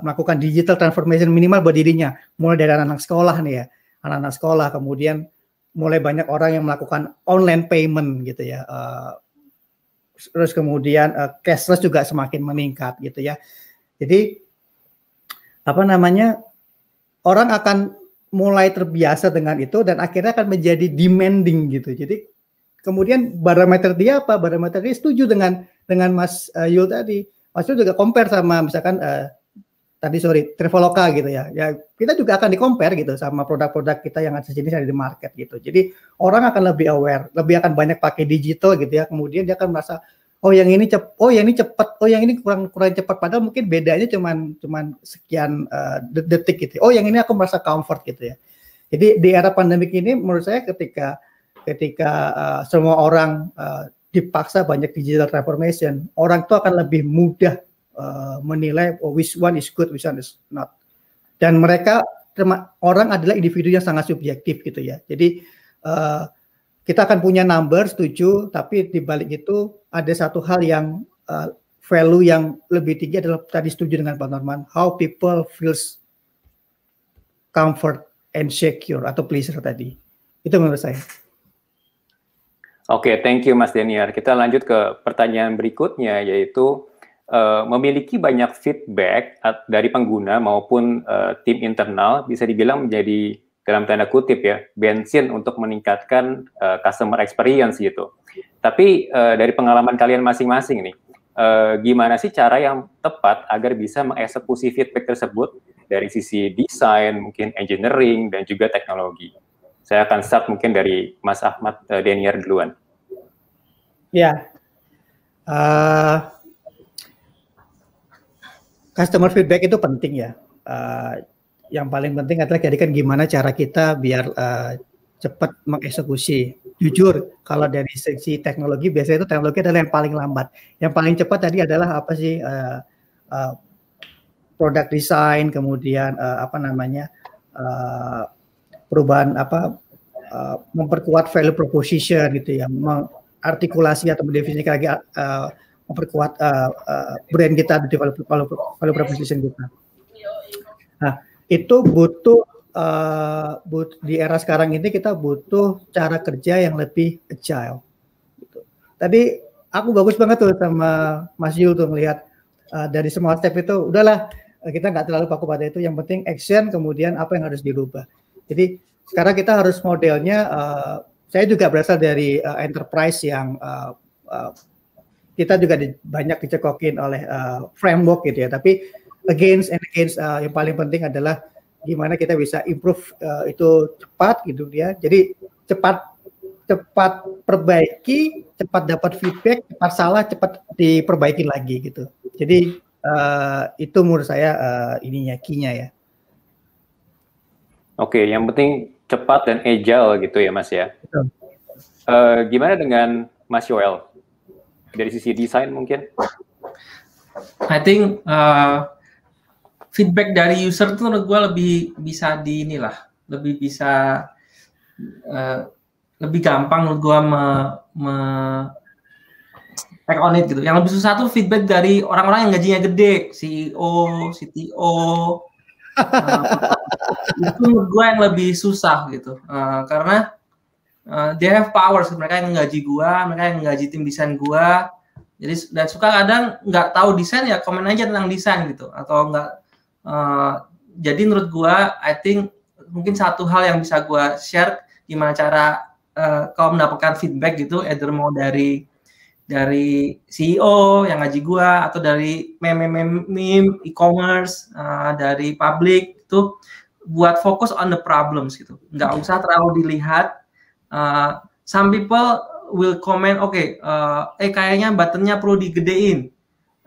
melakukan digital transformation minimal buat dirinya, mulai dari anak-anak sekolah nih ya, anak-anak sekolah, kemudian mulai banyak orang yang melakukan online payment gitu ya. terus kemudian cashless juga semakin meningkat gitu ya. Jadi apa namanya orang akan mulai terbiasa dengan itu dan akhirnya akan menjadi demanding gitu. Jadi kemudian barometer dia apa? Barometer dia setuju dengan dengan Mas uh, Yul tadi. Mas Yul juga compare sama misalkan uh, tadi sorry Traveloka gitu ya. Ya kita juga akan di compare gitu sama produk-produk kita yang ada sejenis ada di market gitu. Jadi orang akan lebih aware, lebih akan banyak pakai digital gitu ya. Kemudian dia akan merasa oh yang ini cep oh yang ini cepat oh yang ini kurang kurang cepat padahal mungkin bedanya cuman cuman sekian uh, detik gitu ya. oh yang ini aku merasa comfort gitu ya jadi di era pandemik ini menurut saya ketika ketika uh, semua orang uh, dipaksa banyak digital transformation orang itu akan lebih mudah uh, menilai oh, which one is good which one is not dan mereka orang adalah individu yang sangat subjektif gitu ya jadi uh, kita akan punya number setuju tapi di balik itu ada satu hal yang uh, value yang lebih tinggi adalah tadi setuju dengan Pak Norman, how people feels comfort and secure atau pleasure tadi. Itu menurut saya. Oke, okay, thank you Mas Daniar. Kita lanjut ke pertanyaan berikutnya yaitu uh, memiliki banyak feedback dari pengguna maupun uh, tim internal bisa dibilang menjadi dalam tanda kutip ya bensin untuk meningkatkan uh, customer experience gitu. Tapi uh, dari pengalaman kalian masing-masing nih, uh, gimana sih cara yang tepat agar bisa mengeksekusi feedback tersebut dari sisi desain, mungkin engineering dan juga teknologi? Saya akan start mungkin dari Mas Ahmad uh, Denier duluan. Ya, uh, customer feedback itu penting ya. Uh, yang paling penting adalah kira kan gimana cara kita biar uh, cepat mengeksekusi. Jujur, kalau dari sisi teknologi biasanya itu teknologi adalah yang paling lambat. Yang paling cepat tadi adalah apa sih uh, eh, uh, eh, produk desain, kemudian uh, apa namanya uh, perubahan apa uh, memperkuat value proposition gitu ya, mengartikulasi atau mendefinisikan lagi uh, memperkuat uh, uh, brand kita di value, value, value proposition kita. Nah, itu butuh uh, but, di era sekarang ini kita butuh cara kerja yang lebih agile. Gitu. Tadi aku bagus banget tuh sama Mas Yul tuh melihat uh, eh, dari semua step itu udahlah eh, kita nggak terlalu paku pada itu. Yang penting action kemudian apa yang harus dirubah. Jadi sekarang kita harus modelnya. Uh, saya juga berasal dari uh, enterprise yang uh, uh, kita juga di, banyak dicekokin oleh uh, framework gitu ya. Tapi against and against uh, yang paling penting adalah gimana kita bisa improve uh, itu cepat gitu ya. Jadi cepat cepat perbaiki, cepat dapat feedback, cepat salah, cepat diperbaiki lagi gitu. Jadi uh, itu menurut saya uh, ininya kinya ya. Oke, yang penting cepat dan agile gitu ya Mas ya. Uh, gimana dengan Mas Yoel? Dari sisi desain mungkin? I think uh, feedback dari user tuh menurut gue lebih bisa di inilah lebih bisa uh, lebih gampang menurut gue me, me take on it gitu. Yang lebih susah tuh feedback dari orang-orang yang gajinya gede, CEO, CTO. uh, eh, itu menurut gue yang lebih susah gitu, uh, karena uh, they have powers. Mereka yang gaji gue, mereka yang gaji tim desain gue. Jadi dan suka kadang nggak tahu desain ya komen aja tentang desain gitu, atau nggak Eh, jadi menurut gua, I think mungkin satu hal yang bisa gua share gimana cara uh, kau mendapatkan feedback gitu, either mau dari dari CEO yang ngaji gua atau dari meme meme e-commerce uh, dari publik itu buat fokus on the problems gitu nggak okay. usah terlalu dilihat uh, some people will comment oke okay, uh, eh kayaknya buttonnya perlu digedein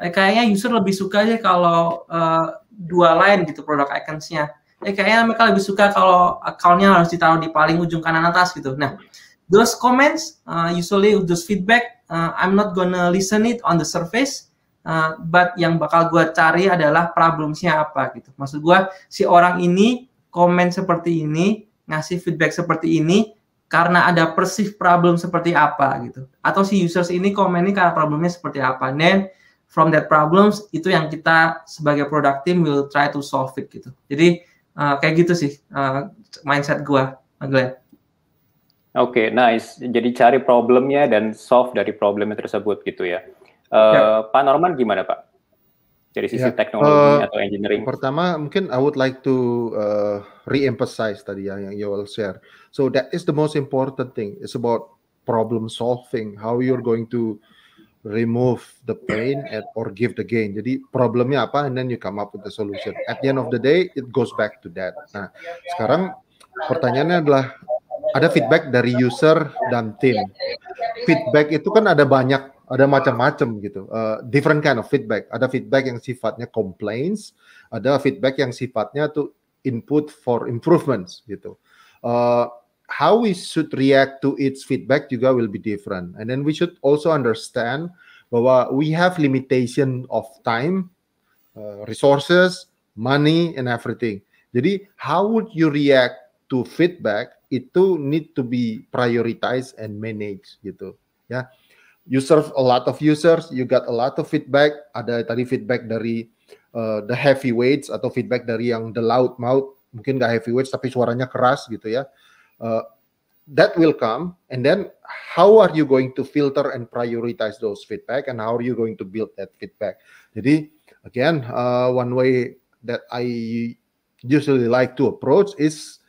eh kayaknya user lebih suka aja kalau uh, dua lain gitu produk icons-nya. ya kayaknya mereka lebih suka kalau account-nya harus ditaruh di paling ujung kanan atas gitu nah those comments uh, usually those feedback uh, I'm not gonna listen it on the surface uh, but yang bakal gue cari adalah problemnya apa gitu maksud gue si orang ini komen seperti ini ngasih feedback seperti ini karena ada persif problem seperti apa gitu atau si users ini komen ini karena problemnya seperti apa dan from that problems itu yang kita sebagai product team will try to solve it gitu. Jadi uh, kayak gitu sih uh, mindset gua, Glenn. Oke, okay, nice. Jadi cari problemnya dan solve dari problemnya tersebut gitu ya. Uh, eh, yeah. Pak Norman gimana Pak? Dari sisi yeah. teknologi uh, atau engineering? Pertama, mungkin I would like to uh, re-emphasize tadi yang yang all share. So that is the most important thing. It's about problem solving. How you're going to remove the pain and, or give the gain. Jadi problemnya apa and then you come up with the solution. At the end of the day it goes back to that. Nah, sekarang pertanyaannya adalah ada feedback dari user dan tim. Feedback itu kan ada banyak, ada macam-macam gitu. Uh, different kind of feedback. Ada feedback yang sifatnya complaints, ada feedback yang sifatnya tuh input for improvements gitu. Uh, how we should react to its feedback juga will be different. And then we should also understand bahwa we have limitation of time, uh, resources, money, and everything. Jadi how would you react to feedback itu need to be prioritized and managed gitu ya. You serve a lot of users, you got a lot of feedback. Ada tadi feedback dari uh, the heavyweights atau feedback dari yang the loud mouth mungkin gak heavyweights tapi suaranya keras gitu ya Uh, that will come and then how are you going to filter and prioritize those feedback and how are you going to build that feedback jadi again uh, one way that i usually like to approach is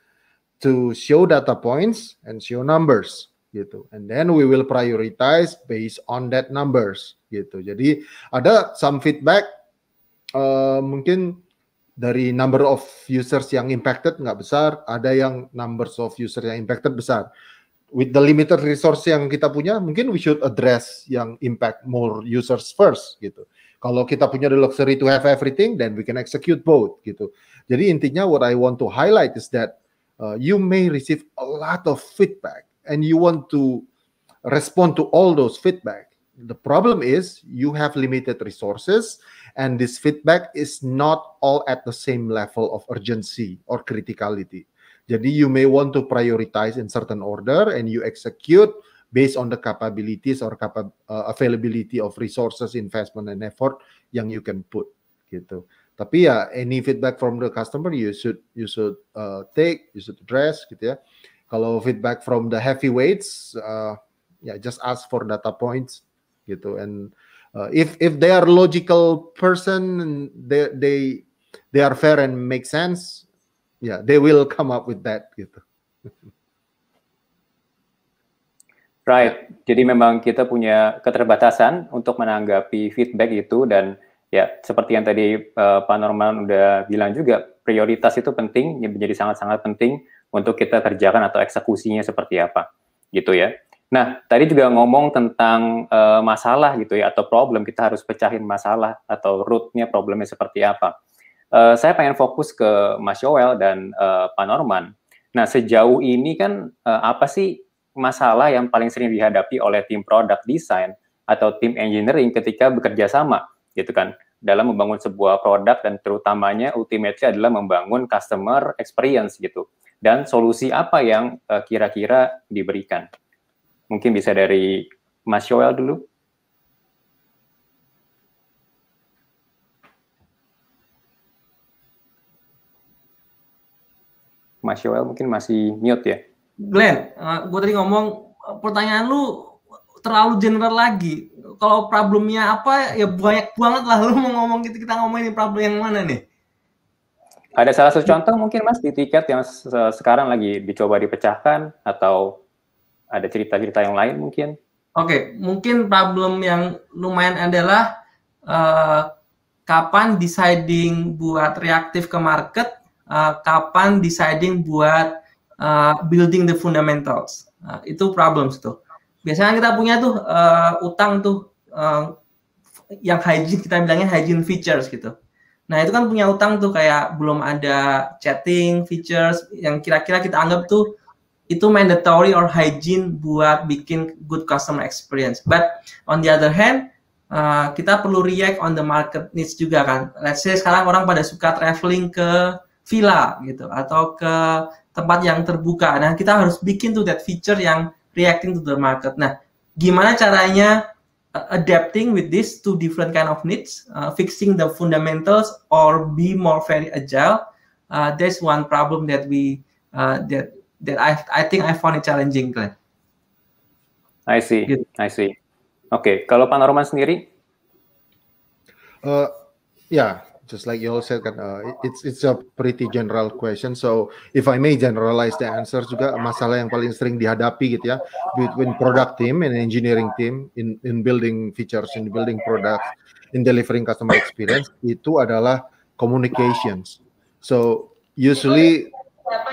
to show data points and show numbers gitu and then we will prioritize based on that numbers gitu jadi ada some feedback uh, mungkin dari number of users yang impacted nggak besar, ada yang numbers of user yang impacted besar. With the limited resource yang kita punya, mungkin we should address yang impact more users first gitu. Kalau kita punya the luxury to have everything, then we can execute both gitu. Jadi intinya what I want to highlight is that uh, you may receive a lot of feedback and you want to respond to all those feedback. The problem is you have limited resources and this feedback is not all at the same level of urgency or criticality. Jadi you may want to prioritize in certain order and you execute based on the capabilities or capa uh, availability of resources, investment and effort yang you can put gitu. Tapi ya any feedback from the customer you should you should uh, take, you should address gitu ya. Kalau feedback from the heavyweights uh, ya yeah, just ask for data points gitu and Uh, if if they are logical person they they they are fair and make sense yeah, they will come up with that gitu right jadi memang kita punya keterbatasan untuk menanggapi feedback itu dan ya seperti yang tadi uh, Pak Norman udah bilang juga prioritas itu penting menjadi sangat-sangat penting untuk kita kerjakan atau eksekusinya seperti apa gitu ya Nah, tadi juga ngomong tentang uh, masalah gitu ya, atau problem, kita harus pecahin masalah atau rootnya problemnya seperti apa. Uh, saya pengen fokus ke Mas Yowel dan uh, Pak Norman. Nah, sejauh ini kan uh, apa sih masalah yang paling sering dihadapi oleh tim product design atau tim engineering ketika bekerja sama gitu kan dalam membangun sebuah produk dan terutamanya ultimately adalah membangun customer experience gitu dan solusi apa yang kira-kira uh, kira -kira diberikan. Mungkin bisa dari Mas Joel dulu. Mas Joel mungkin masih mute ya. Glenn, eh, gue tadi ngomong eh, pertanyaan lu terlalu general lagi. Kalau problemnya apa ya banyak banget lah lu mau ngomong gitu kita ngomongin problem yang mana nih? Ada salah satu contoh mungkin Mas di tiket yang sekarang lagi dicoba dipecahkan atau ada cerita-cerita yang lain mungkin? Oke, okay, mungkin problem yang lumayan adalah uh, kapan deciding buat reaktif ke market, uh, kapan deciding buat uh, building the fundamentals. Uh, itu problem tuh. Biasanya kita punya tuh uh, utang tuh uh, yang hygiene kita bilangnya hygiene features gitu. Nah, itu kan punya utang tuh kayak belum ada chatting features yang kira-kira kita anggap tuh itu mandatory or hygiene buat bikin good customer experience. But on the other hand, uh, kita perlu react on the market needs juga kan. Let's say sekarang orang pada suka traveling ke villa gitu atau ke tempat yang terbuka. Nah, kita harus bikin tuh that feature yang reacting to the market. Nah, gimana caranya uh, adapting with this to different kind of needs, uh, fixing the fundamentals or be more very agile. Uh, that's one problem that we uh, that that I I think I found it challenging, Glenn. I see, gitu. I see. Oke, okay. kalau panorama sendiri? Uh, ya, yeah. just like you all said kan, uh, it's it's a pretty general question. So if I may generalize the answer juga masalah yang paling sering dihadapi gitu ya between product team and engineering team in in building features, in building products, in delivering customer experience itu adalah communications. So usually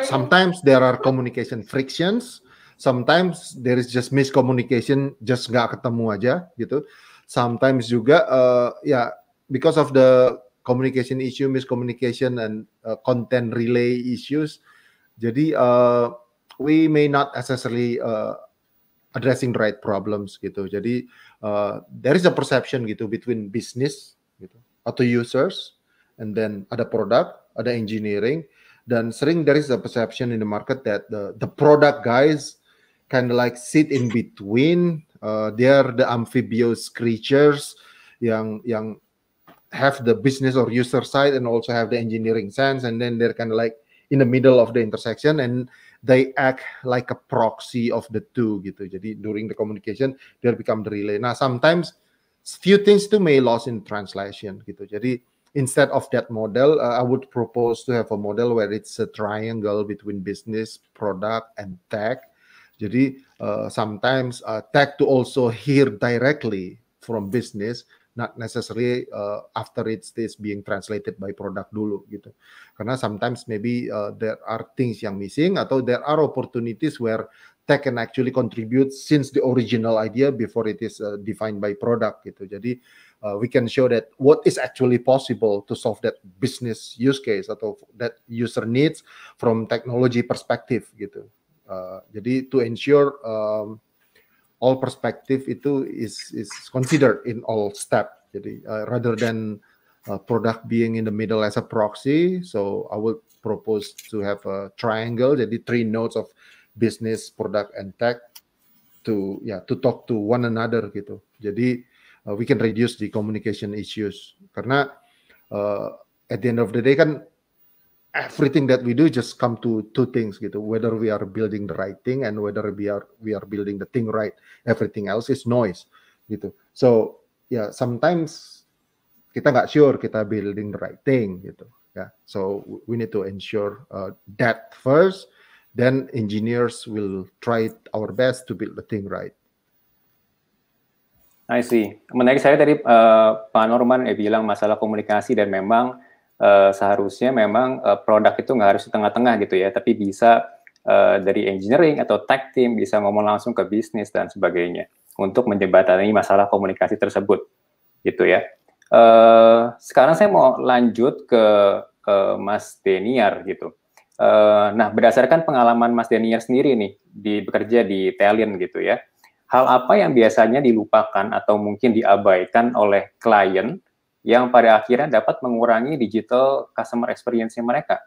sometimes there are communication frictions sometimes there is just miscommunication just nggak ketemu aja gitu sometimes juga uh, ya yeah, because of the communication issue miscommunication and uh, content relay issues jadi uh, we may not necessarily uh, addressing the right problems gitu jadi uh, there is a perception gitu between business gitu atau users and then ada product, ada engineering dan sering there is a perception in the market that the the product guys kind of like sit in between uh, they are the amphibious creatures yang yang have the business or user side and also have the engineering sense and then they're kind of like in the middle of the intersection and they act like a proxy of the two gitu jadi during the communication they become the relay nah sometimes few things too may lost in translation gitu jadi instead of that model, uh, I would propose to have a model where it's a triangle between business, product, and tech. Jadi uh, sometimes uh, tech to also hear directly from business, not necessarily uh, after it's this being translated by product dulu gitu. Karena sometimes maybe uh, there are things yang missing atau there are opportunities where tech can actually contribute since the original idea before it is uh, defined by product gitu. Jadi uh, we can show that what is actually possible to solve that business use case atau that user needs from technology perspective gitu. Uh, jadi to ensure um, all perspective itu is is considered in all step. Jadi uh, rather than uh, product being in the middle as a proxy, so I would propose to have a triangle. Jadi three nodes of business, product, and tech to yeah, to talk to one another gitu. Jadi uh, we can reduce the communication issues karena uh, at the end of the day kan everything that we do just come to two things gitu whether we are building the right thing and whether we are we are building the thing right everything else is noise gitu so ya yeah, sometimes kita nggak sure kita building the right thing gitu ya yeah. so we need to ensure uh, that first then engineers will try our best to build the thing right I see. Menarik saya tadi uh, Pak Norman ya bilang masalah komunikasi dan memang uh, seharusnya memang uh, produk itu nggak harus di tengah-tengah gitu ya, tapi bisa uh, dari engineering atau tech team bisa ngomong langsung ke bisnis dan sebagainya untuk menjembatani masalah komunikasi tersebut, gitu ya. Uh, sekarang saya mau lanjut ke uh, Mas Deniar gitu. Uh, nah berdasarkan pengalaman Mas Deniar sendiri nih di bekerja di Talion gitu ya hal apa yang biasanya dilupakan atau mungkin diabaikan oleh klien yang pada akhirnya dapat mengurangi digital customer experience mereka?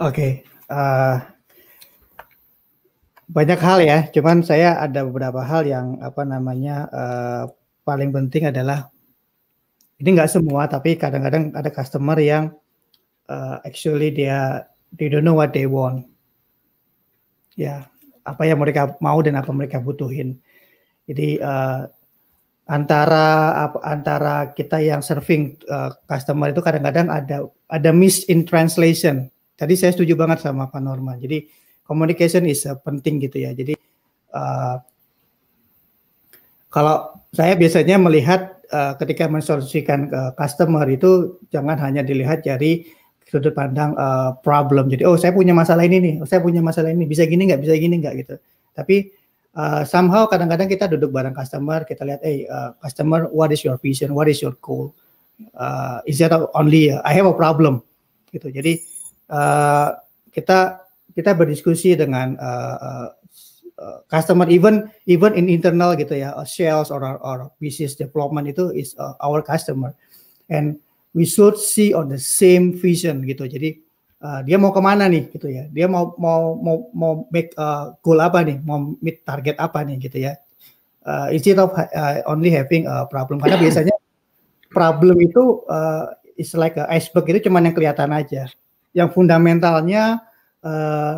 Oke, okay. uh, eh, banyak hal ya. Cuman saya ada beberapa hal yang apa namanya uh, paling penting adalah ini nggak semua, tapi kadang-kadang ada customer yang uh, actually dia they don't know what they want ya apa yang mereka mau dan apa mereka butuhin. Jadi uh, antara antara kita yang serving uh, customer itu kadang-kadang ada ada miss in translation. Tadi saya setuju banget sama Pak Norman. Jadi communication is uh, penting gitu ya. Jadi uh, kalau saya biasanya melihat uh, ketika mensolusikan uh, customer itu jangan hanya dilihat dari sudut pandang uh, problem. Jadi oh saya punya masalah ini nih, oh, saya punya masalah ini, bisa gini nggak, bisa gini nggak gitu. Tapi uh, somehow kadang-kadang kita duduk bareng customer, kita lihat, eh hey, uh, customer, what is your vision, what is your goal? Uh, is that only uh, I have a problem? Gitu. Jadi uh, kita kita berdiskusi dengan uh, uh, customer even even in internal gitu ya, sales or or business development itu is uh, our customer and we should see on the same vision gitu. Jadi uh, dia mau kemana nih gitu ya? Dia mau mau mau mau make uh, goal apa nih? Mau meet target apa nih gitu ya? Uh, instead of uh, only having a problem karena biasanya [COUGHS] problem itu uh, is like a iceberg itu cuman yang kelihatan aja. Yang fundamentalnya uh,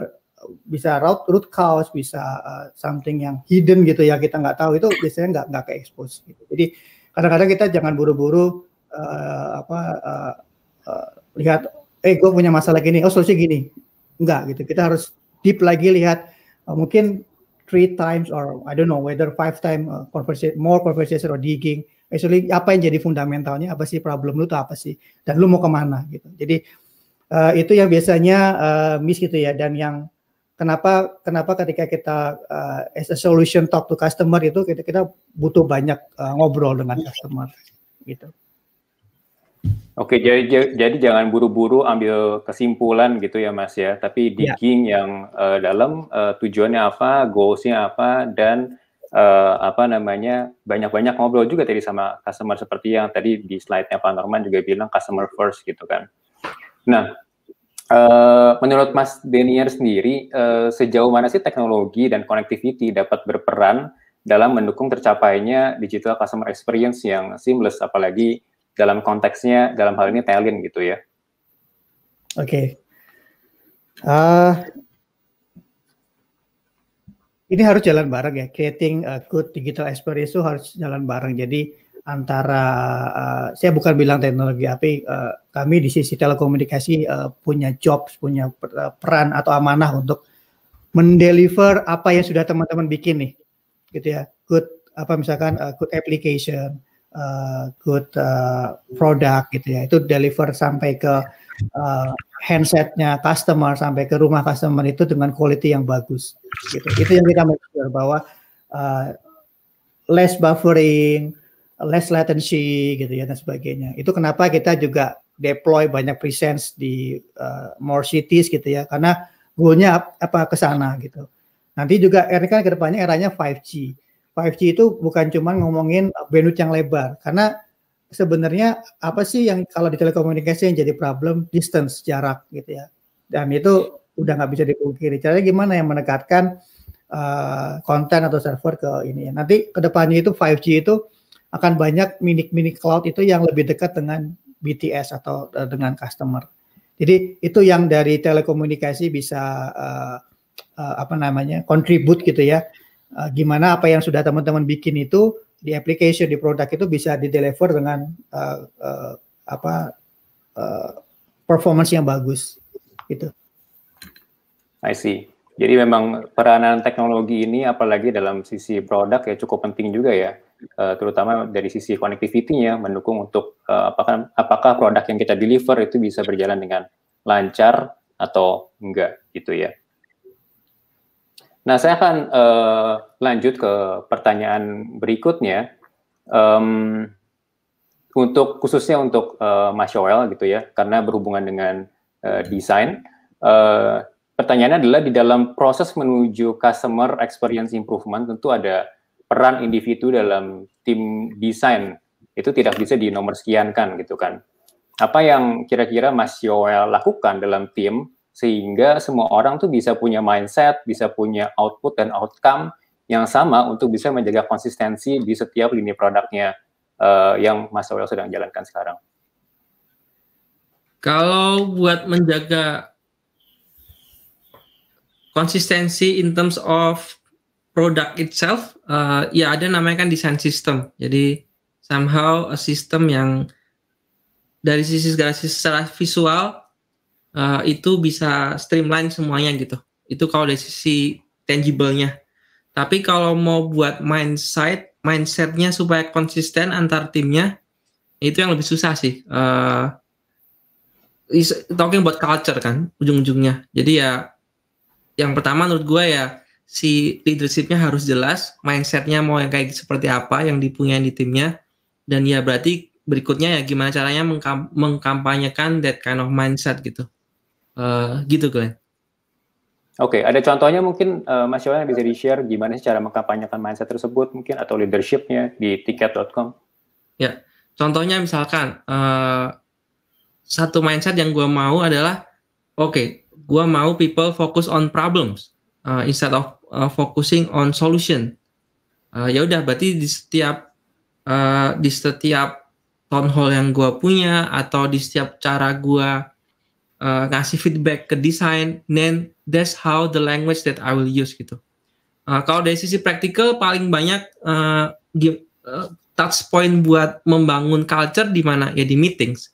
bisa root root cause bisa uh, something yang hidden gitu ya kita nggak tahu itu biasanya nggak nggak ke expose gitu. Jadi kadang-kadang kita jangan buru-buru uh, apa uh, uh, lihat eh gue punya masalah gini oh solusi gini enggak gitu kita harus deep lagi lihat uh, mungkin three times or I don't know whether five times uh, conversation more conversation or digging actually apa yang jadi fundamentalnya apa sih problem lu tuh apa sih dan lu mau kemana gitu jadi uh, itu yang biasanya uh, miss gitu ya dan yang kenapa kenapa ketika kita uh, as a solution talk to customer itu kita kita butuh banyak uh, ngobrol dengan customer gitu Oke, jadi jadi jangan buru-buru ambil kesimpulan gitu ya Mas ya, tapi ya. digging ya. yang uh, dalam uh, tujuannya apa, goalsnya apa, dan uh, apa namanya banyak-banyak ngobrol juga tadi sama customer seperti yang tadi di slide-nya Pak Norman juga bilang customer first gitu kan. Nah, uh, menurut Mas Denier sendiri uh, sejauh mana sih teknologi dan connectivity dapat berperan dalam mendukung tercapainya digital customer experience yang seamless apalagi dalam konteksnya dalam hal ini Telin gitu ya. Oke. Okay. Uh, ini harus jalan bareng ya. Creating a good digital experience itu harus jalan bareng. Jadi antara uh, saya bukan bilang teknologi tapi uh, kami di sisi telekomunikasi uh, punya jobs punya peran atau amanah untuk mendeliver apa yang sudah teman-teman bikin nih. Gitu ya. Good apa misalkan uh, good application, uh, good uh, product gitu ya itu deliver sampai ke uh, handsetnya customer sampai ke rumah customer itu dengan quality yang bagus gitu itu yang kita make ya, bahwa uh, less buffering less latency gitu ya dan sebagainya itu kenapa kita juga deploy banyak presence di uh, more cities gitu ya karena goalnya apa ke sana gitu nanti juga ini kan kedepannya eranya 5G 5G itu bukan cuma ngomongin bandwidth yang lebar karena sebenarnya apa sih yang kalau di telekomunikasi yang jadi problem distance jarak gitu ya dan itu udah nggak bisa dipungkiri caranya gimana yang mendekatkan uh, konten atau server ke ini ya. nanti kedepannya itu 5G itu akan banyak mini-mini cloud itu yang lebih dekat dengan BTS atau uh, dengan customer jadi itu yang dari telekomunikasi bisa uh, uh, apa namanya kontribut gitu ya uh, gimana apa yang sudah teman-teman bikin itu di application di produk itu bisa di deliver dengan uh, uh, apa uh, performance yang bagus gitu. I see. Jadi memang peranan teknologi ini apalagi dalam sisi produk ya cukup penting juga ya, uh, terutama dari sisi connectivity-nya mendukung untuk uh, apakah apakah produk yang kita deliver itu bisa berjalan dengan lancar atau enggak gitu ya. Nah, saya akan uh, lanjut ke pertanyaan berikutnya. Um, untuk khususnya untuk uh, Mas Joel gitu ya, karena berhubungan dengan uh, desain. Uh, pertanyaannya adalah di dalam proses menuju customer experience improvement tentu ada peran individu dalam tim desain itu tidak bisa dinomor sekian kan gitu kan. Apa yang kira-kira Mas Joel lakukan dalam tim sehingga semua orang tuh bisa punya mindset, bisa punya output dan outcome yang sama untuk bisa menjaga konsistensi di setiap lini produknya uh, yang Mas Aurel sedang jalankan sekarang. Kalau buat menjaga konsistensi in terms of product itself, uh, ya ada namanya kan design system. Jadi somehow a system yang dari sisi secara visual Eh, itu bisa streamline semuanya gitu. Itu kalau dari sisi tangible-nya. Tapi kalau mau buat mindset, mindsetnya supaya konsisten antar timnya, itu yang lebih susah sih. Uh, talking about culture kan, ujung-ujungnya. Jadi ya, yang pertama menurut gue ya, si leadership-nya harus jelas, mindset-nya mau yang kayak seperti apa yang dipunyai di timnya, dan ya berarti berikutnya ya gimana caranya mengkampanyekan that kind of mindset gitu. Uh, gitu Glenn. Oke, okay, ada contohnya mungkin uh, Mas Yohan bisa di-share gimana cara mengkampanyekan mindset tersebut mungkin atau leadershipnya di tiket.com? Ya, contohnya misalkan uh, satu mindset yang gue mau adalah oke, okay, gue mau people focus on problems uh, instead of uh, focusing on solution. Uh, ya udah, berarti di setiap uh, di setiap town hall yang gue punya atau di setiap cara gue uh, ngasih feedback ke desain, then that's how the language that I will use gitu. Uh, kalau dari sisi praktikal paling banyak uh, eh, give, uh, touch point buat membangun culture di mana ya di meetings.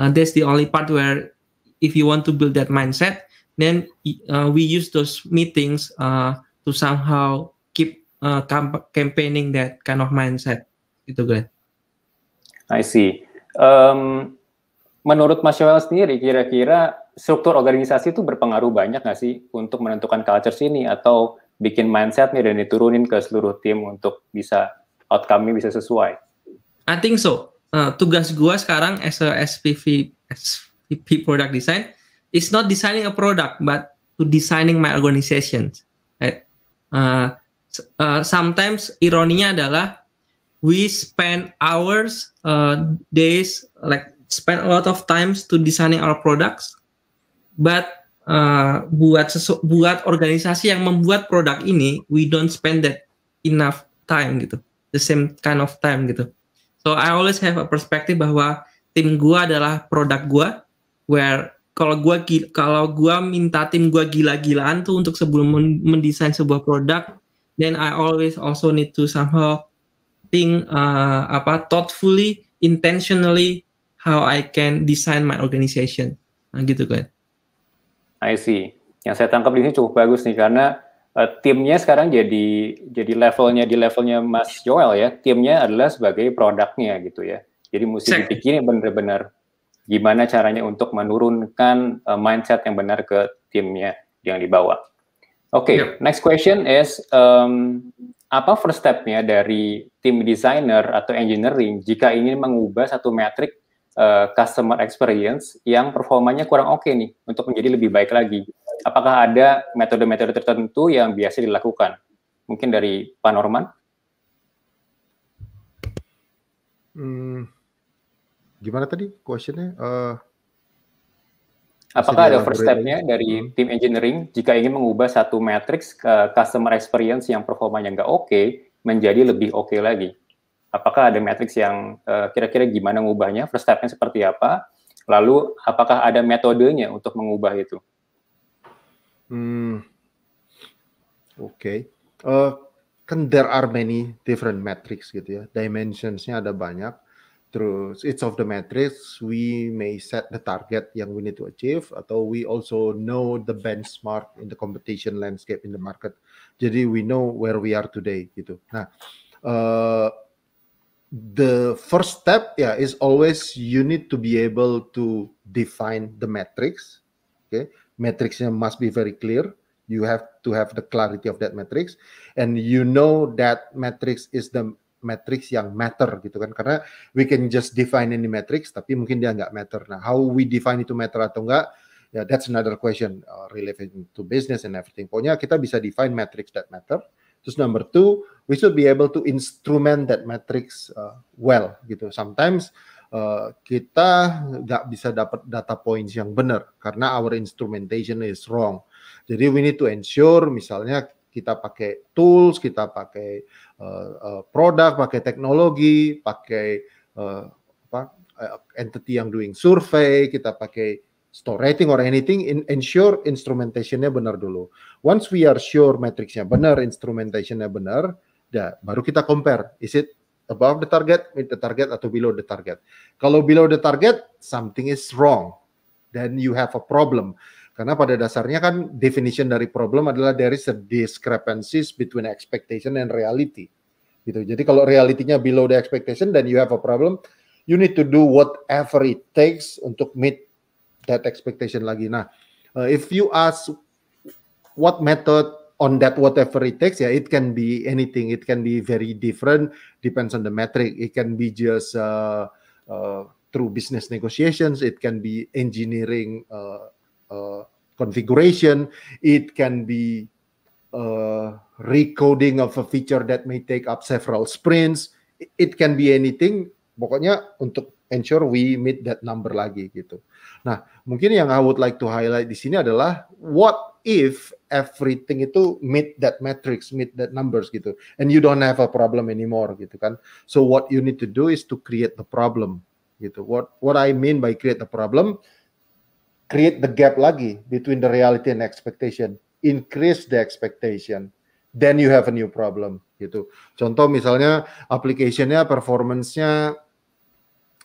Uh, that's the only part where if you want to build that mindset, then uh, we use those meetings uh, to somehow keep uh, campaigning that kind of mindset. Itu Glenn. I see. Um, menurut Mas Yowel sendiri kira-kira struktur organisasi itu berpengaruh banyak nggak sih untuk menentukan culture sini atau bikin mindset nih dan diturunin ke seluruh tim untuk bisa outcome-nya bisa sesuai? I think so. Uh, tugas gua sekarang as a SPV, SPV product design is not designing a product but to designing my organization. Right? Uh, uh, sometimes ironinya adalah we spend hours, uh, days, like spend a lot of times to designing our products, but uh, buat sesu- buat organisasi yang membuat produk ini, we don't spend that enough time gitu, the same kind of time gitu. So I always have a perspective bahwa tim gua adalah produk gua, where kalau gua kalau gua minta tim gua gila-gilaan tuh untuk sebelum mendesain sebuah produk, then I always also need to somehow think uh, apa thoughtfully, intentionally how I can design my organization. Nah, gitu kan. I see. Yang saya tangkap di sini cukup bagus nih karena uh, timnya sekarang jadi jadi levelnya di levelnya Mas Joel ya. Timnya adalah sebagai produknya gitu ya. Jadi mesti dipikirin benar-benar gimana caranya untuk menurunkan uh, mindset yang benar ke timnya yang dibawa. Oke, okay, yeah. next question is um, apa first stepnya dari tim designer atau engineering jika ingin mengubah satu metrik Eh, customer experience yang performanya kurang oke okay nih untuk menjadi lebih baik lagi. Apakah ada metode-metode tertentu yang biasa dilakukan? Mungkin dari Pak Norman? Hmm, gimana tadi questionnya? Uh, Apakah ada first step-nya dari hmm. tim engineering jika ingin mengubah satu matrix ke customer experience yang performanya nggak oke okay, menjadi lebih oke okay lagi? apakah ada matriks yang eh, kira-kira uh, gimana mengubahnya, first step-nya seperti apa, lalu apakah ada metodenya untuk mengubah itu? Hmm. Oke. Okay. Uh, eh, kan there are many different metrics gitu ya. Dimensionsnya ada banyak. Terus each of the metrics we may set the target yang we need to achieve atau we also know the benchmark in the competition landscape in the market. Jadi we know where we are today gitu. Nah, uh, the first step yeah is always you need to be able to define the metrics. okay metrics must be very clear you have to have the clarity of that metrics, and you know that metrics is the metrics yang matter gitu kan karena we can just define any metrics, tapi mungkin dia nggak matter nah how we define itu matter atau enggak ya yeah, that's another question uh, relevant to business and everything pokoknya kita bisa define metrics that matter Terus number two, we should be able to instrument that metrics uh, well gitu. Sometimes uh, kita nggak bisa dapat data points yang benar karena our instrumentation is wrong. Jadi we need to ensure misalnya kita pakai tools, kita pakai uh, uh, produk, pakai teknologi, pakai uh, apa, uh, entity yang doing survey, kita pakai store rating or anything, in, ensure instrumentationnya benar dulu. Once we are sure matrix-nya benar, instrumentationnya benar, ya, baru kita compare. Is it above the target, meet the target, atau below the target? Kalau below the target, something is wrong. Then you have a problem. Karena pada dasarnya kan definition dari problem adalah there is a discrepancies between expectation and reality. Gitu. Jadi kalau realitinya below the expectation, then you have a problem. You need to do whatever it takes untuk meet that expectation lagi. Nah, uh, if you ask what method on that whatever it takes, yeah, it can be anything. It can be very different depends on the metric. It can be just uh, uh, through business negotiations. It can be engineering uh, uh, configuration. It can be uh, recoding of a feature that may take up several sprints. It can be anything. Pokoknya untuk ensure we meet that number lagi gitu. Nah, mungkin yang I would like to highlight di sini adalah what if everything itu meet that metrics, meet that numbers gitu, and you don't have a problem anymore gitu kan. So what you need to do is to create the problem gitu. What what I mean by create the problem, create the gap lagi between the reality and expectation, increase the expectation, then you have a new problem gitu. Contoh misalnya application-nya performance-nya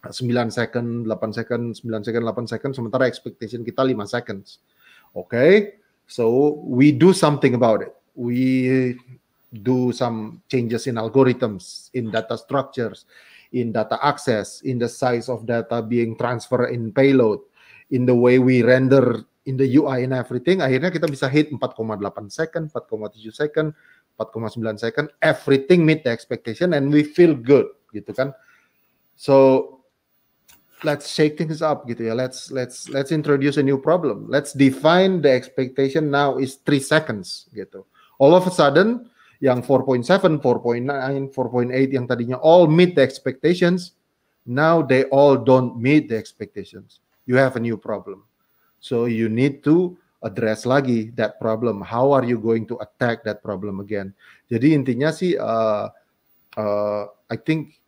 9 second, 8 second, 9 second, 8 second, sementara expectation kita 5 seconds. Oke, okay? so we do something about it. We do some changes in algorithms, in data structures, in data access, in the size of data being transferred in payload, in the way we render in the UI and everything. Akhirnya kita bisa hit 4,8 second, 4,7 second, 4,9 second, everything meet the expectation and we feel good gitu kan. So let's shake things up gitu ya. Let's let's let's introduce a new problem. Let's define the expectation now is three seconds gitu. All of a sudden yang 4.7, 4.9, 4.8 yang tadinya all meet the expectations, now they all don't meet the expectations. You have a new problem. So you need to address lagi that problem. How are you going to attack that problem again? Jadi intinya sih, uh, uh, I think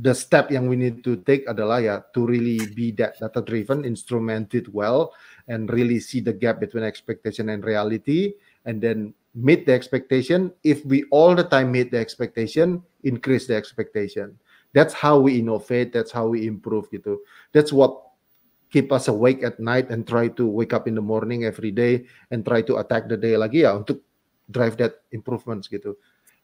the step yang we need to take adalah ya to really be that data driven, instrumented well, and really see the gap between expectation and reality, and then meet the expectation. If we all the time meet the expectation, increase the expectation. That's how we innovate. That's how we improve gitu. That's what keep us awake at night and try to wake up in the morning every day and try to attack the day lagi ya untuk drive that improvements gitu.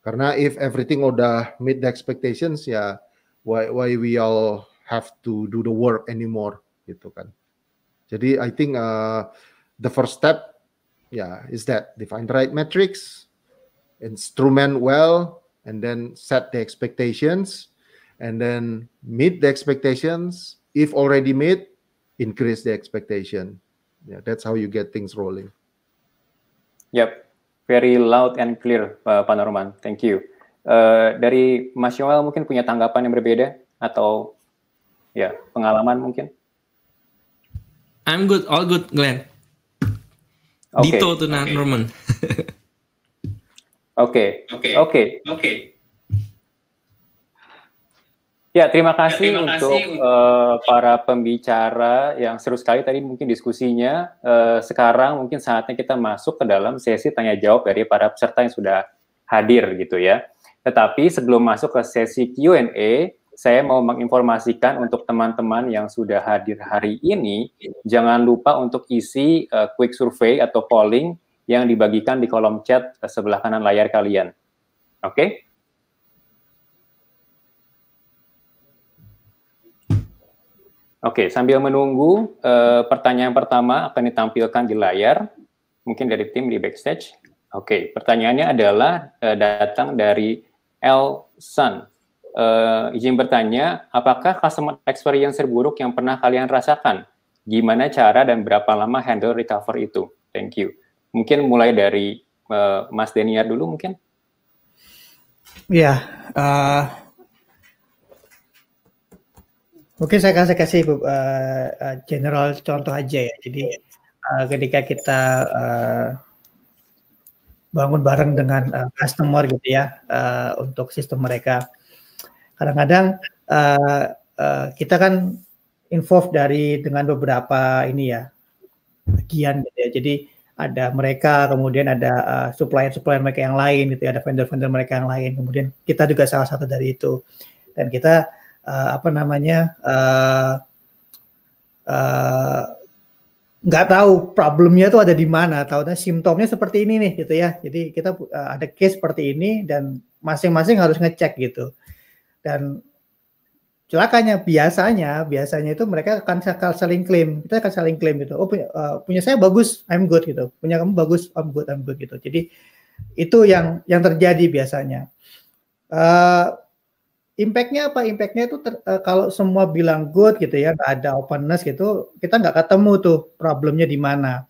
Karena if everything udah meet the expectations ya why why we all have to do the work anymore gitu kan jadi I think uh, the first step yeah is that define the right metrics instrument well and then set the expectations and then meet the expectations if already meet increase the expectation yeah that's how you get things rolling yep very loud and clear uh, Pak thank you Eh, dari Mas Yowel mungkin punya tanggapan yang berbeda atau ya pengalaman mungkin? I'm good, all good, Glenn. Okay. Dito to okay. Norman. [LAUGHS] Oke, oke, oke, oke. Ya, terima ya, kasih, ya, terima kasih untuk, untuk uh, eh, para pembicara yang seru sekali tadi mungkin diskusinya. Uh, sekarang mungkin saatnya kita masuk ke dalam sesi tanya jawab dari para peserta yang sudah hadir gitu ya. Tetapi sebelum masuk ke sesi Q&A, saya mau menginformasikan untuk teman-teman yang sudah hadir hari ini, jangan lupa untuk isi uh, quick survey atau polling yang dibagikan di kolom chat eh, sebelah kanan layar kalian. Oke? Okay? Oke, okay, sambil menunggu uh, pertanyaan pertama akan ditampilkan di layar, mungkin dari tim di backstage. Oke, okay, pertanyaannya adalah uh, datang dari L. Sun. Uh, izin bertanya, apakah customer experience terburuk yang pernah kalian rasakan? Gimana cara dan berapa lama handle recover itu? Thank you. Mungkin mulai dari uh, Mas Deniar dulu mungkin? Ya, yeah, uh, mungkin saya kasih kasih uh, general contoh aja ya. Jadi uh, ketika kita uh, bangun bareng dengan uh, customer gitu ya uh, untuk sistem mereka. Kadang-kadang uh, uh, kita kan involved dari dengan beberapa ini ya bagian gitu ya. Jadi ada mereka, kemudian ada supplier supplier-supplier mereka yang lain gitu ya, ada vendor-vendor mereka yang lain. Kemudian kita juga salah satu dari itu. Dan kita uh, apa namanya uh, nggak tahu problemnya itu ada di mana, tahunnya simptomnya seperti ini nih gitu ya. Jadi kita uh, ada case seperti ini dan masing-masing harus ngecek gitu. Dan celakanya biasanya biasanya itu mereka akan saling klaim kita akan saling klaim gitu oh punya, uh, punya saya bagus I'm good gitu punya kamu bagus I'm good I'm good gitu jadi itu yang yang terjadi biasanya uh, Impactnya apa? Impactnya itu ter, uh, kalau semua bilang good gitu ya, nggak ada openness gitu, kita nggak ketemu tuh problemnya di mana,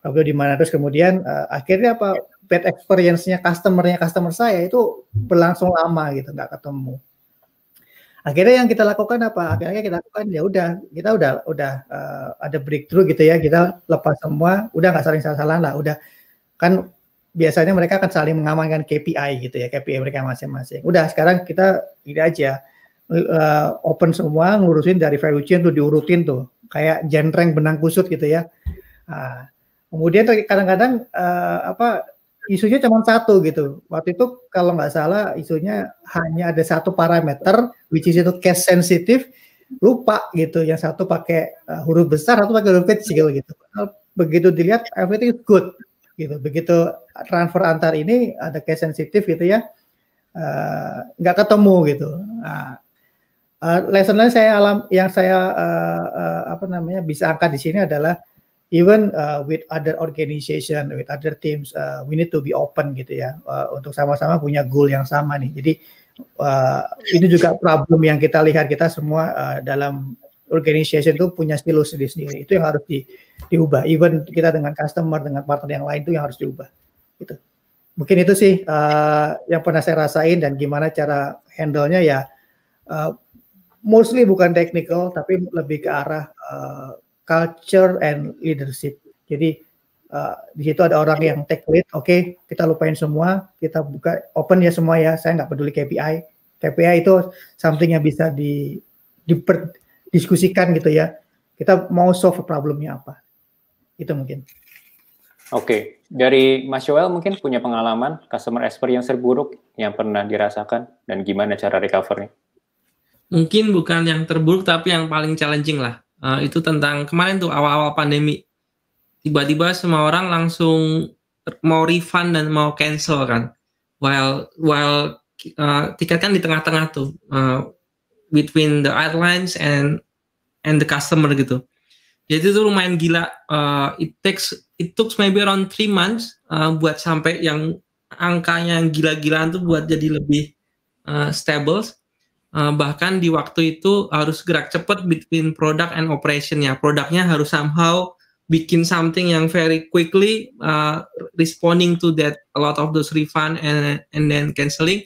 problem di mana. Terus kemudian uh, akhirnya apa? Bad experience-nya customer-nya customer saya itu berlangsung lama gitu, nggak ketemu. Akhirnya yang kita lakukan apa? Akhirnya kita lakukan ya udah, kita udah udah uh, ada breakthrough gitu ya, kita lepas semua, udah nggak saling salah-salah lah, udah kan biasanya mereka akan saling mengamankan KPI gitu ya KPI mereka masing-masing. Udah sekarang kita ini aja uh, open semua ngurusin dari chain tuh diurutin tuh kayak jentreng benang kusut gitu ya. Nah, kemudian kadang-kadang uh, apa isunya cuma satu gitu. Waktu itu kalau nggak salah isunya hanya ada satu parameter which is itu case sensitive lupa gitu yang satu pakai uh, huruf besar satu pakai huruf kecil gitu. Begitu dilihat everything is good gitu begitu transfer antar ini ada case sensitif gitu ya eh, nggak uh, ketemu gitu nah, uh, lesson lain saya alam yang saya uh, uh, apa namanya bisa angkat di sini adalah even uh, with other organization with other teams uh, we need to be open gitu ya uh, untuk sama-sama punya goal yang sama nih jadi uh, ini juga problem yang kita lihat kita semua uh, dalam organization itu punya silo sendiri-sendiri itu yang harus di diubah. Even kita dengan customer, dengan partner yang lain itu yang harus diubah. Gitu. Mungkin itu sih uh, yang pernah saya rasain dan gimana cara handle-nya ya uh, mostly bukan technical tapi lebih ke arah uh, culture and leadership. Jadi uh, di situ ada orang yang take lead, oke okay, kita lupain semua, kita buka open ya semua ya, saya nggak peduli KPI. KPI itu something yang bisa di diskusikan gitu ya. Kita mau solve problemnya apa itu mungkin. Oke, okay. dari Mas Joel mungkin punya pengalaman customer experience terburuk yang pernah dirasakan dan gimana cara recovery? Mungkin bukan yang terburuk tapi yang paling challenging lah. Uh, itu tentang kemarin tuh awal-awal pandemi. Tiba-tiba semua orang langsung mau refund dan mau cancel kan. While while uh, tiket kan di tengah-tengah tuh uh, between the airlines and and the customer gitu. Jadi itu lumayan gila. Uh, it takes it took maybe around three months uh, buat sampai yang angkanya yang gila-gilaan tuh buat jadi lebih uh, stable. Uh, bahkan di waktu itu harus gerak cepat between product and operationnya. Produknya harus somehow bikin something yang very quickly uh, responding to that a lot of those refund and and then canceling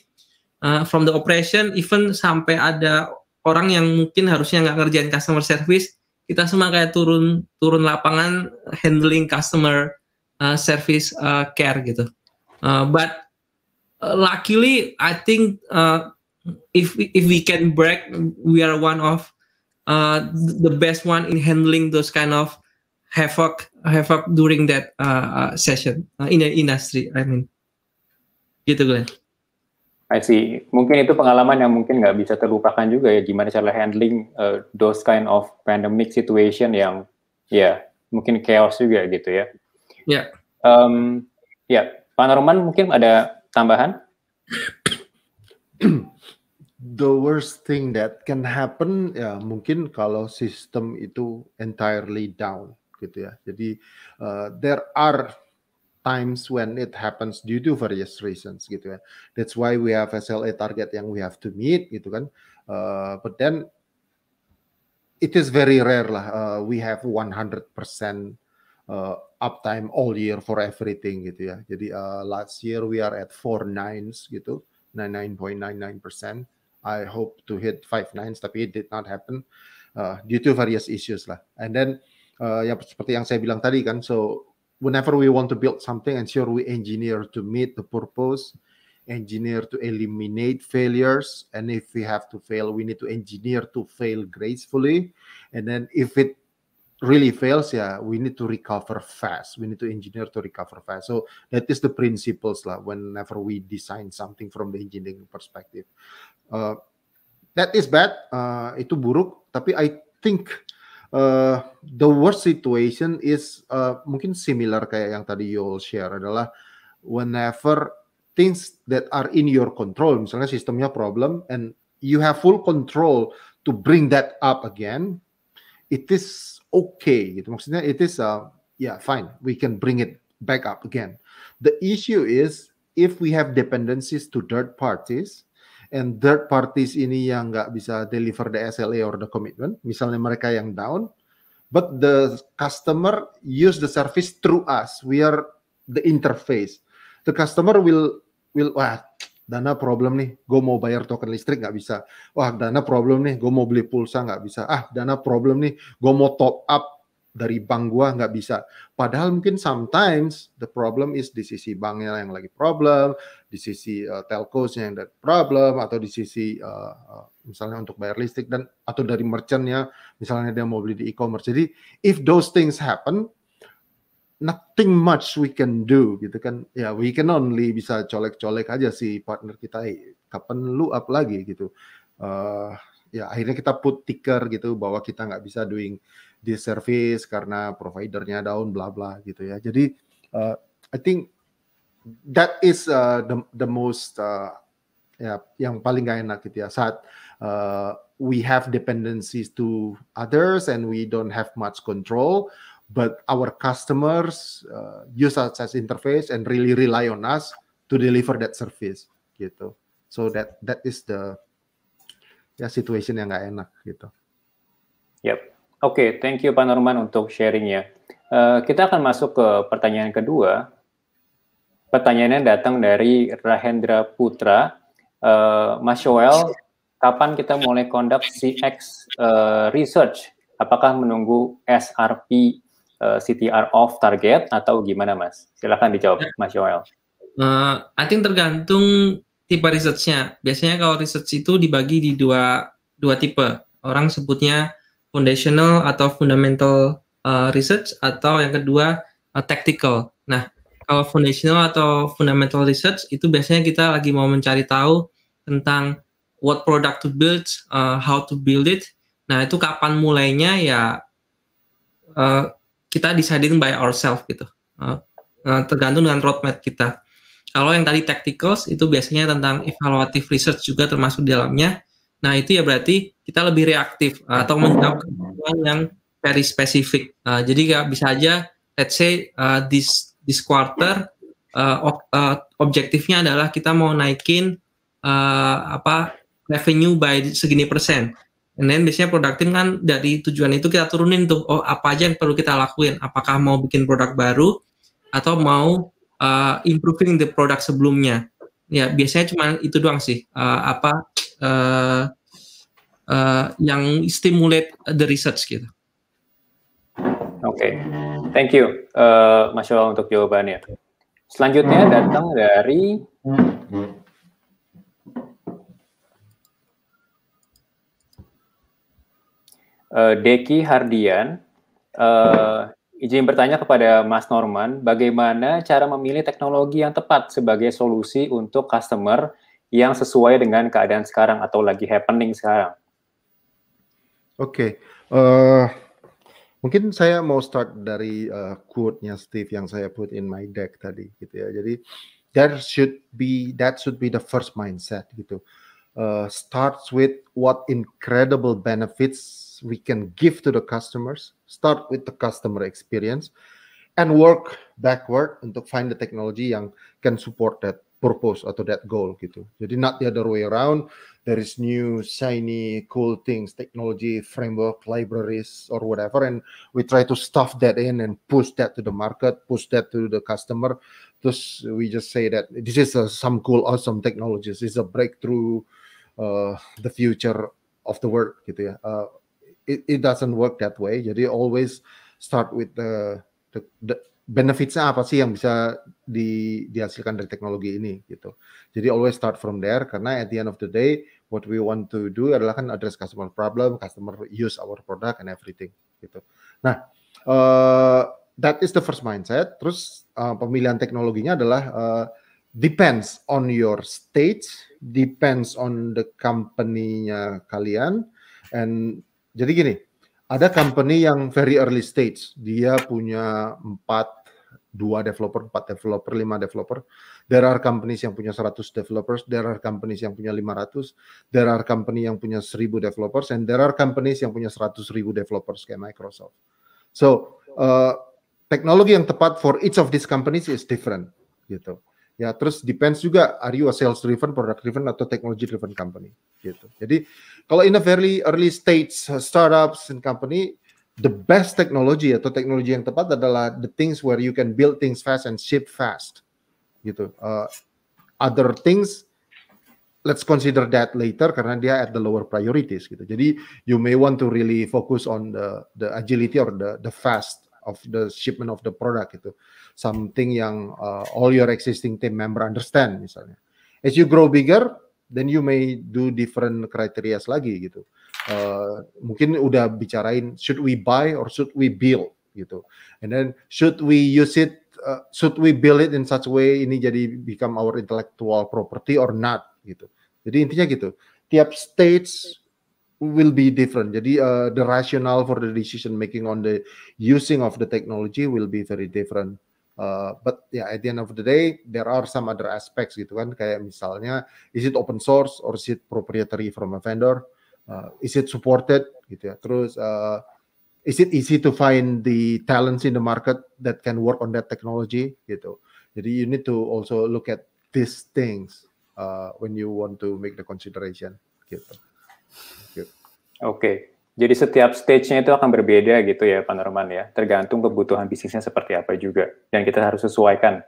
uh, from the operation even sampai ada orang yang mungkin harusnya nggak ngerjain customer service kita semua kayak turun turun lapangan handling customer uh, service uh, care gitu. Uh, but uh, luckily, I think uh, if we, if we can break, we are one of uh, the best one in handling those kind of havoc havoc during that uh, uh session uh, in the industry. I mean, gitu Glenn. I see. Mungkin itu pengalaman yang mungkin nggak bisa terlupakan juga ya, gimana cara handling uh, those kind of pandemic situation yang ya yeah, mungkin chaos juga gitu ya. Ya. Yeah. Um, ya, yeah. Pak Norman mungkin ada tambahan? The worst thing that can happen ya mungkin kalau sistem itu entirely down gitu ya. Jadi uh, there are times when it happens due to various reasons gitu ya. That's why we have SLA target yang we have to meet gitu kan. Uh, but then it is very rare lah uh, we have 100% uh, uptime all year for everything gitu ya. Jadi uh, last year we are at four nines gitu, 99.99%. I hope to hit five nines tapi it did not happen uh, due to various issues lah. And then uh, yang seperti yang saya bilang tadi kan so whenever we want to build something, ensure we engineer to meet the purpose, engineer to eliminate failures, and if we have to fail, we need to engineer to fail gracefully. And then if it really fails, yeah, we need to recover fast. We need to engineer to recover fast. So that is the principles lah. Whenever we design something from the engineering perspective, uh, that is bad. Uh, itu buruk. Tapi I think uh, the worst situation is uh, mungkin similar kayak yang tadi all share adalah whenever things that are in your control misalnya sistemnya problem and you have full control to bring that up again it is okay gitu maksudnya it is uh, yeah fine we can bring it back up again the issue is if we have dependencies to third parties and third parties ini yang nggak bisa deliver the SLA or the commitment, misalnya mereka yang down, but the customer use the service through us. We are the interface. The customer will will wah Dana problem nih, gue mau bayar token listrik nggak bisa. Wah, Dana problem nih, gue mau beli pulsa nggak bisa. Ah, Dana problem nih, gue mau top up dari bank gua nggak bisa. Padahal mungkin sometimes the problem is di sisi banknya yang lagi problem, di sisi uh, telcosnya yang ada problem, atau di sisi uh, misalnya untuk bayar listrik dan atau dari merchantnya, misalnya dia mau beli di e-commerce. Jadi if those things happen, nothing much we can do gitu kan. Ya yeah, we can only bisa colek-colek aja si partner kita kapan lu up lagi gitu. Uh, ya akhirnya kita put ticker gitu bahwa kita nggak bisa doing di service karena providernya down bla bla gitu ya. Jadi uh, I think that is uh, the the most uh, ya yang paling gak enak gitu ya saat uh, we have dependencies to others and we don't have much control but our customers uh, use us as interface and really rely on us to deliver that service gitu so that that is the ya situation yang gak enak gitu yep Oke, okay, thank you Pak Norman untuk sharingnya. Uh, kita akan masuk ke pertanyaan kedua. Pertanyaannya datang dari Rahendra Putra. Uh, Mas Joel, kapan kita mulai conduct CX uh, eh, research? Apakah menunggu SRP uh, CTR off target atau gimana Mas? Silahkan dijawab Mas Joel. Uh, I think tergantung tipe researchnya. Biasanya kalau research itu dibagi di dua, dua tipe. Orang sebutnya foundational atau fundamental uh, research atau yang kedua uh, tactical. Nah, kalau foundational atau fundamental research itu biasanya kita lagi mau mencari tahu tentang what product to build, uh, how to build it. Nah, itu kapan mulainya ya uh, kita deciding by ourselves gitu. Uh, uh, tergantung dengan roadmap kita. Kalau yang tadi tacticals itu biasanya tentang evaluative research juga termasuk di dalamnya. Nah, itu ya berarti kita lebih reaktif eh, atau menjawab oh. kebutuhan yang very spesifik. Uh, eh, jadi nggak bisa aja, let's say uh, this this quarter uh, ob, uh, objektifnya adalah kita mau naikin uh, apa revenue by segini persen. And then biasanya produktif kan dari tujuan itu kita turunin tuh, oh apa aja yang perlu kita lakuin? Apakah mau bikin produk baru atau mau uh, improving the product sebelumnya? Ya biasanya cuma itu doang sih. Uh, apa uh, uh, yang stimulate the research gitu. Oke, okay. thank you, uh, Mas Yola untuk jawabannya. Selanjutnya datang dari uh, Deki Hardian. Uh, izin bertanya kepada Mas Norman, bagaimana cara memilih teknologi yang tepat sebagai solusi untuk customer yang sesuai dengan keadaan sekarang atau lagi happening sekarang. Oke, okay. uh, eh, mungkin saya mau start dari uh, quote-nya Steve yang saya put in my deck tadi gitu ya. Jadi there should be that should be the first mindset gitu. Uh, starts with what incredible benefits we can give to the customers. Start with the customer experience and work backward untuk find the technology yang can support that purpose atau that goal gitu. Jadi not the other way around. There is new shiny cool things, technology, framework, libraries or whatever, and we try to stuff that in and push that to the market, push that to the customer. Thus, we just say that this is some cool, awesome technologies. It's a breakthrough, uh, the future of the world gitu ya. Uh, it, it doesn't work that way. Jadi always start with the the, the benefitsnya apa sih yang bisa di, dihasilkan dari teknologi ini gitu. Jadi always start from there karena at the end of the day what we want to do adalah kan address customer problem, customer use our product and everything gitu. Nah, uh, that is the first mindset. Terus uh, pemilihan teknologinya adalah uh, depends on your stage, depends on the company-nya kalian and jadi gini, ada company yang very early stage. Dia punya empat, dua developer, empat developer, lima developer. There are companies yang punya 100 developers, there are companies yang punya 500, there are company yang punya 1000 developers, and there are companies yang punya 100 ribu developers kayak Microsoft. So, uh, teknologi yang tepat for each of these companies is different gitu ya terus depends juga are you a sales driven product driven atau technology driven company gitu jadi kalau in a very early stage uh, startups and company the best technology atau teknologi yang tepat adalah the things where you can build things fast and ship fast gitu uh, other things let's consider that later karena dia at the lower priorities gitu jadi you may want to really focus on the the agility or the the fast of the shipment of the product itu something yang uh, all your existing team member understand misalnya as you grow bigger then you may do different criterias lagi gitu uh, mungkin udah bicarain should we buy or should we build gitu and then should we use it uh, should we build it in such way ini jadi become our intellectual property or not gitu jadi intinya gitu tiap stage will be different. Jadi uh, the rationale for the decision making on the using of the technology will be very different. Uh, but yeah, at the end of the day there are some other aspects gitu kan kayak misalnya is it open source or is it proprietary from a vendor? Uh, is it supported gitu ya. Terus uh, is it easy to find the talents in the market that can work on that technology gitu. Jadi you need to also look at these things uh, when you want to make the consideration gitu. Oke, jadi setiap stage-nya itu akan berbeda gitu ya Pak Norman ya, tergantung kebutuhan bisnisnya seperti apa juga. Dan kita harus sesuaikan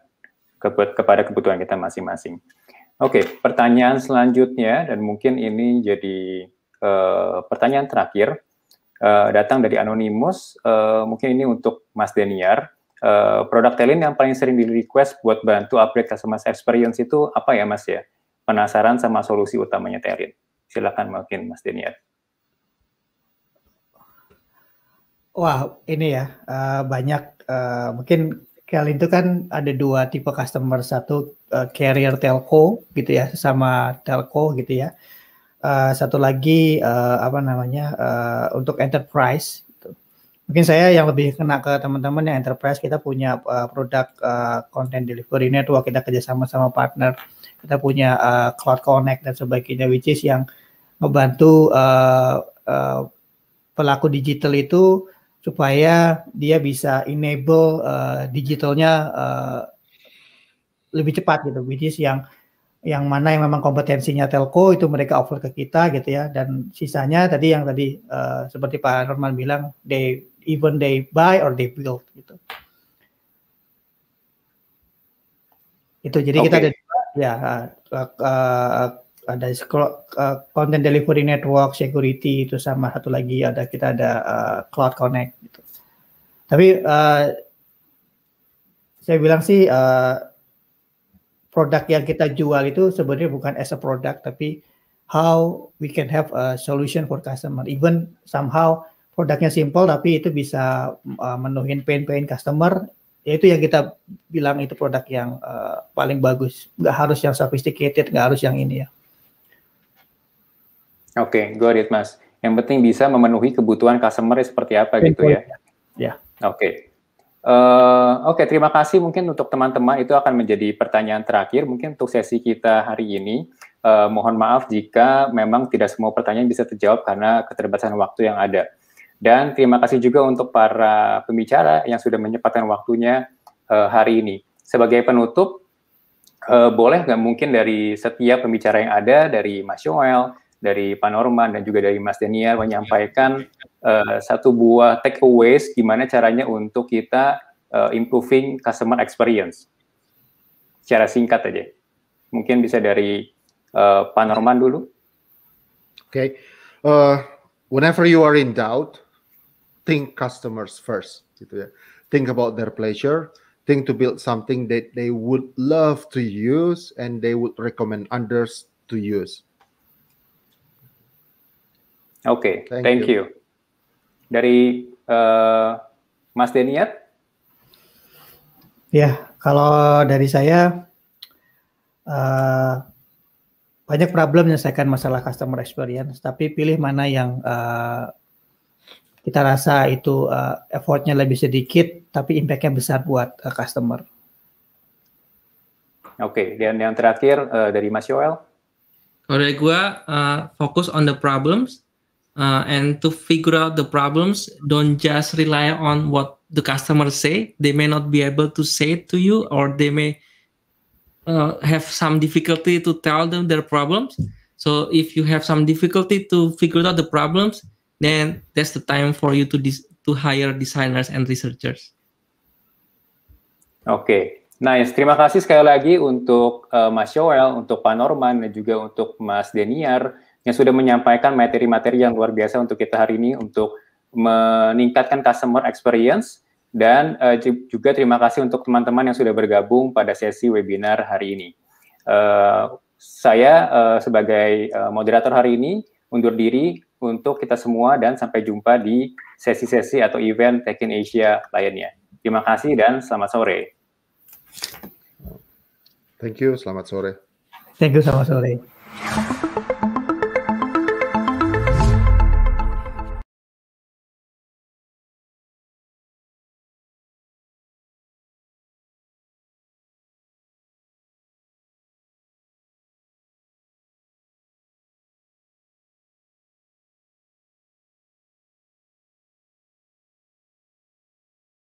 ke kepada kebutuhan kita masing-masing. Oke, pertanyaan selanjutnya dan mungkin ini jadi uh, pertanyaan terakhir uh, datang dari anonimus. Uh, eh, mungkin ini untuk Mas Deniar. Uh, produk Telin yang paling sering di request buat bantu upgrade customer experience itu apa ya Mas ya? Penasaran sama solusi utamanya Telin. Silakan mungkin Mas Oke, Wah, ini ya uh, banyak uh, mungkin kali itu kan ada dua tipe customer, satu uh, carrier telco gitu ya, sama telco gitu ya. Uh, satu lagi uh, apa namanya uh, untuk enterprise. Gitu. Mungkin saya yang lebih kena ke teman-teman yang enterprise kita punya uh, produk uh, content delivery network kita kerjasama sama partner, kita punya uh, cloud connect dan sebagainya, which is yang membantu uh, uh, pelaku digital itu supaya dia bisa enable uh, digitalnya uh, lebih cepat gitu which is yang yang mana yang memang kompetensinya telco itu mereka offer ke kita gitu ya dan sisanya tadi yang tadi uh, seperti Pak Norman bilang they even they buy or they build gitu itu jadi okay. kita ada ya uh, uh, ada eh, content delivery network security itu sama satu lagi ada kita ada uh, cloud connect gitu. Tapi uh, saya bilang sih uh, produk yang kita jual itu sebenarnya bukan as a product tapi how we can have a solution for customer. Even somehow produknya simple tapi itu bisa uh, menuhin pain-pain customer. Yaitu yang kita bilang itu produk yang uh, paling bagus. Nggak harus yang sophisticated, nggak harus yang ini ya. Oke, okay, got it mas. Yang penting bisa memenuhi kebutuhan customer seperti apa gitu ya? ya. Ya. Oke. Okay. Uh, eh, Oke, okay, terima kasih mungkin untuk teman-teman itu akan menjadi pertanyaan terakhir mungkin untuk sesi kita hari ini. Uh, mohon maaf jika memang tidak semua pertanyaan bisa terjawab karena keterbatasan waktu yang ada. Dan terima kasih juga untuk para pembicara yang sudah menyempatkan waktunya uh, hari ini. Sebagai penutup, uh, boleh nggak mungkin dari setiap pembicara yang ada, dari Mas Yoel, dari Pak Norman dan juga dari Mas Daniel iya. menyampaikan uh, satu buah takeaways gimana caranya untuk kita uh, improving customer experience. Secara singkat aja. Mungkin bisa dari uh, eh, Pak Norman dulu. Oke. Okay. Uh, whenever you are in doubt, think customers first gitu ya. Think about their pleasure, think to build something that they would love to use and they would recommend others to use. Oke, okay, thank, thank you. you. Dari uh, Mas Deniat? Ya, kalau dari saya uh, banyak problem menyelesaikan masalah customer experience, tapi pilih mana yang uh, kita rasa itu uh, effortnya lebih sedikit, tapi impactnya besar buat uh, customer. Oke, okay, dan yang terakhir uh, dari Mas Yoel? Kalau dari gue, uh, fokus on the problems, uh, and to figure out the problems don't just rely on what the customers say they may not be able to say it to you or they may uh, have some difficulty to tell them their problems so if you have some difficulty to figure out the problems then that's the time for you to to hire designers and researchers okay. Nice, terima kasih sekali lagi untuk uh, Mas Yoel, untuk Pak Norman, dan juga untuk Mas Deniar yang sudah menyampaikan materi-materi yang luar biasa untuk kita hari ini untuk meningkatkan customer experience dan uh, juga terima kasih untuk teman-teman yang sudah bergabung pada sesi webinar hari ini. Uh, saya uh, sebagai uh, moderator hari ini undur diri untuk kita semua dan sampai jumpa di sesi-sesi atau event Tech in Asia lainnya. Terima kasih dan selamat sore. Thank you, selamat sore. Thank you, selamat sore.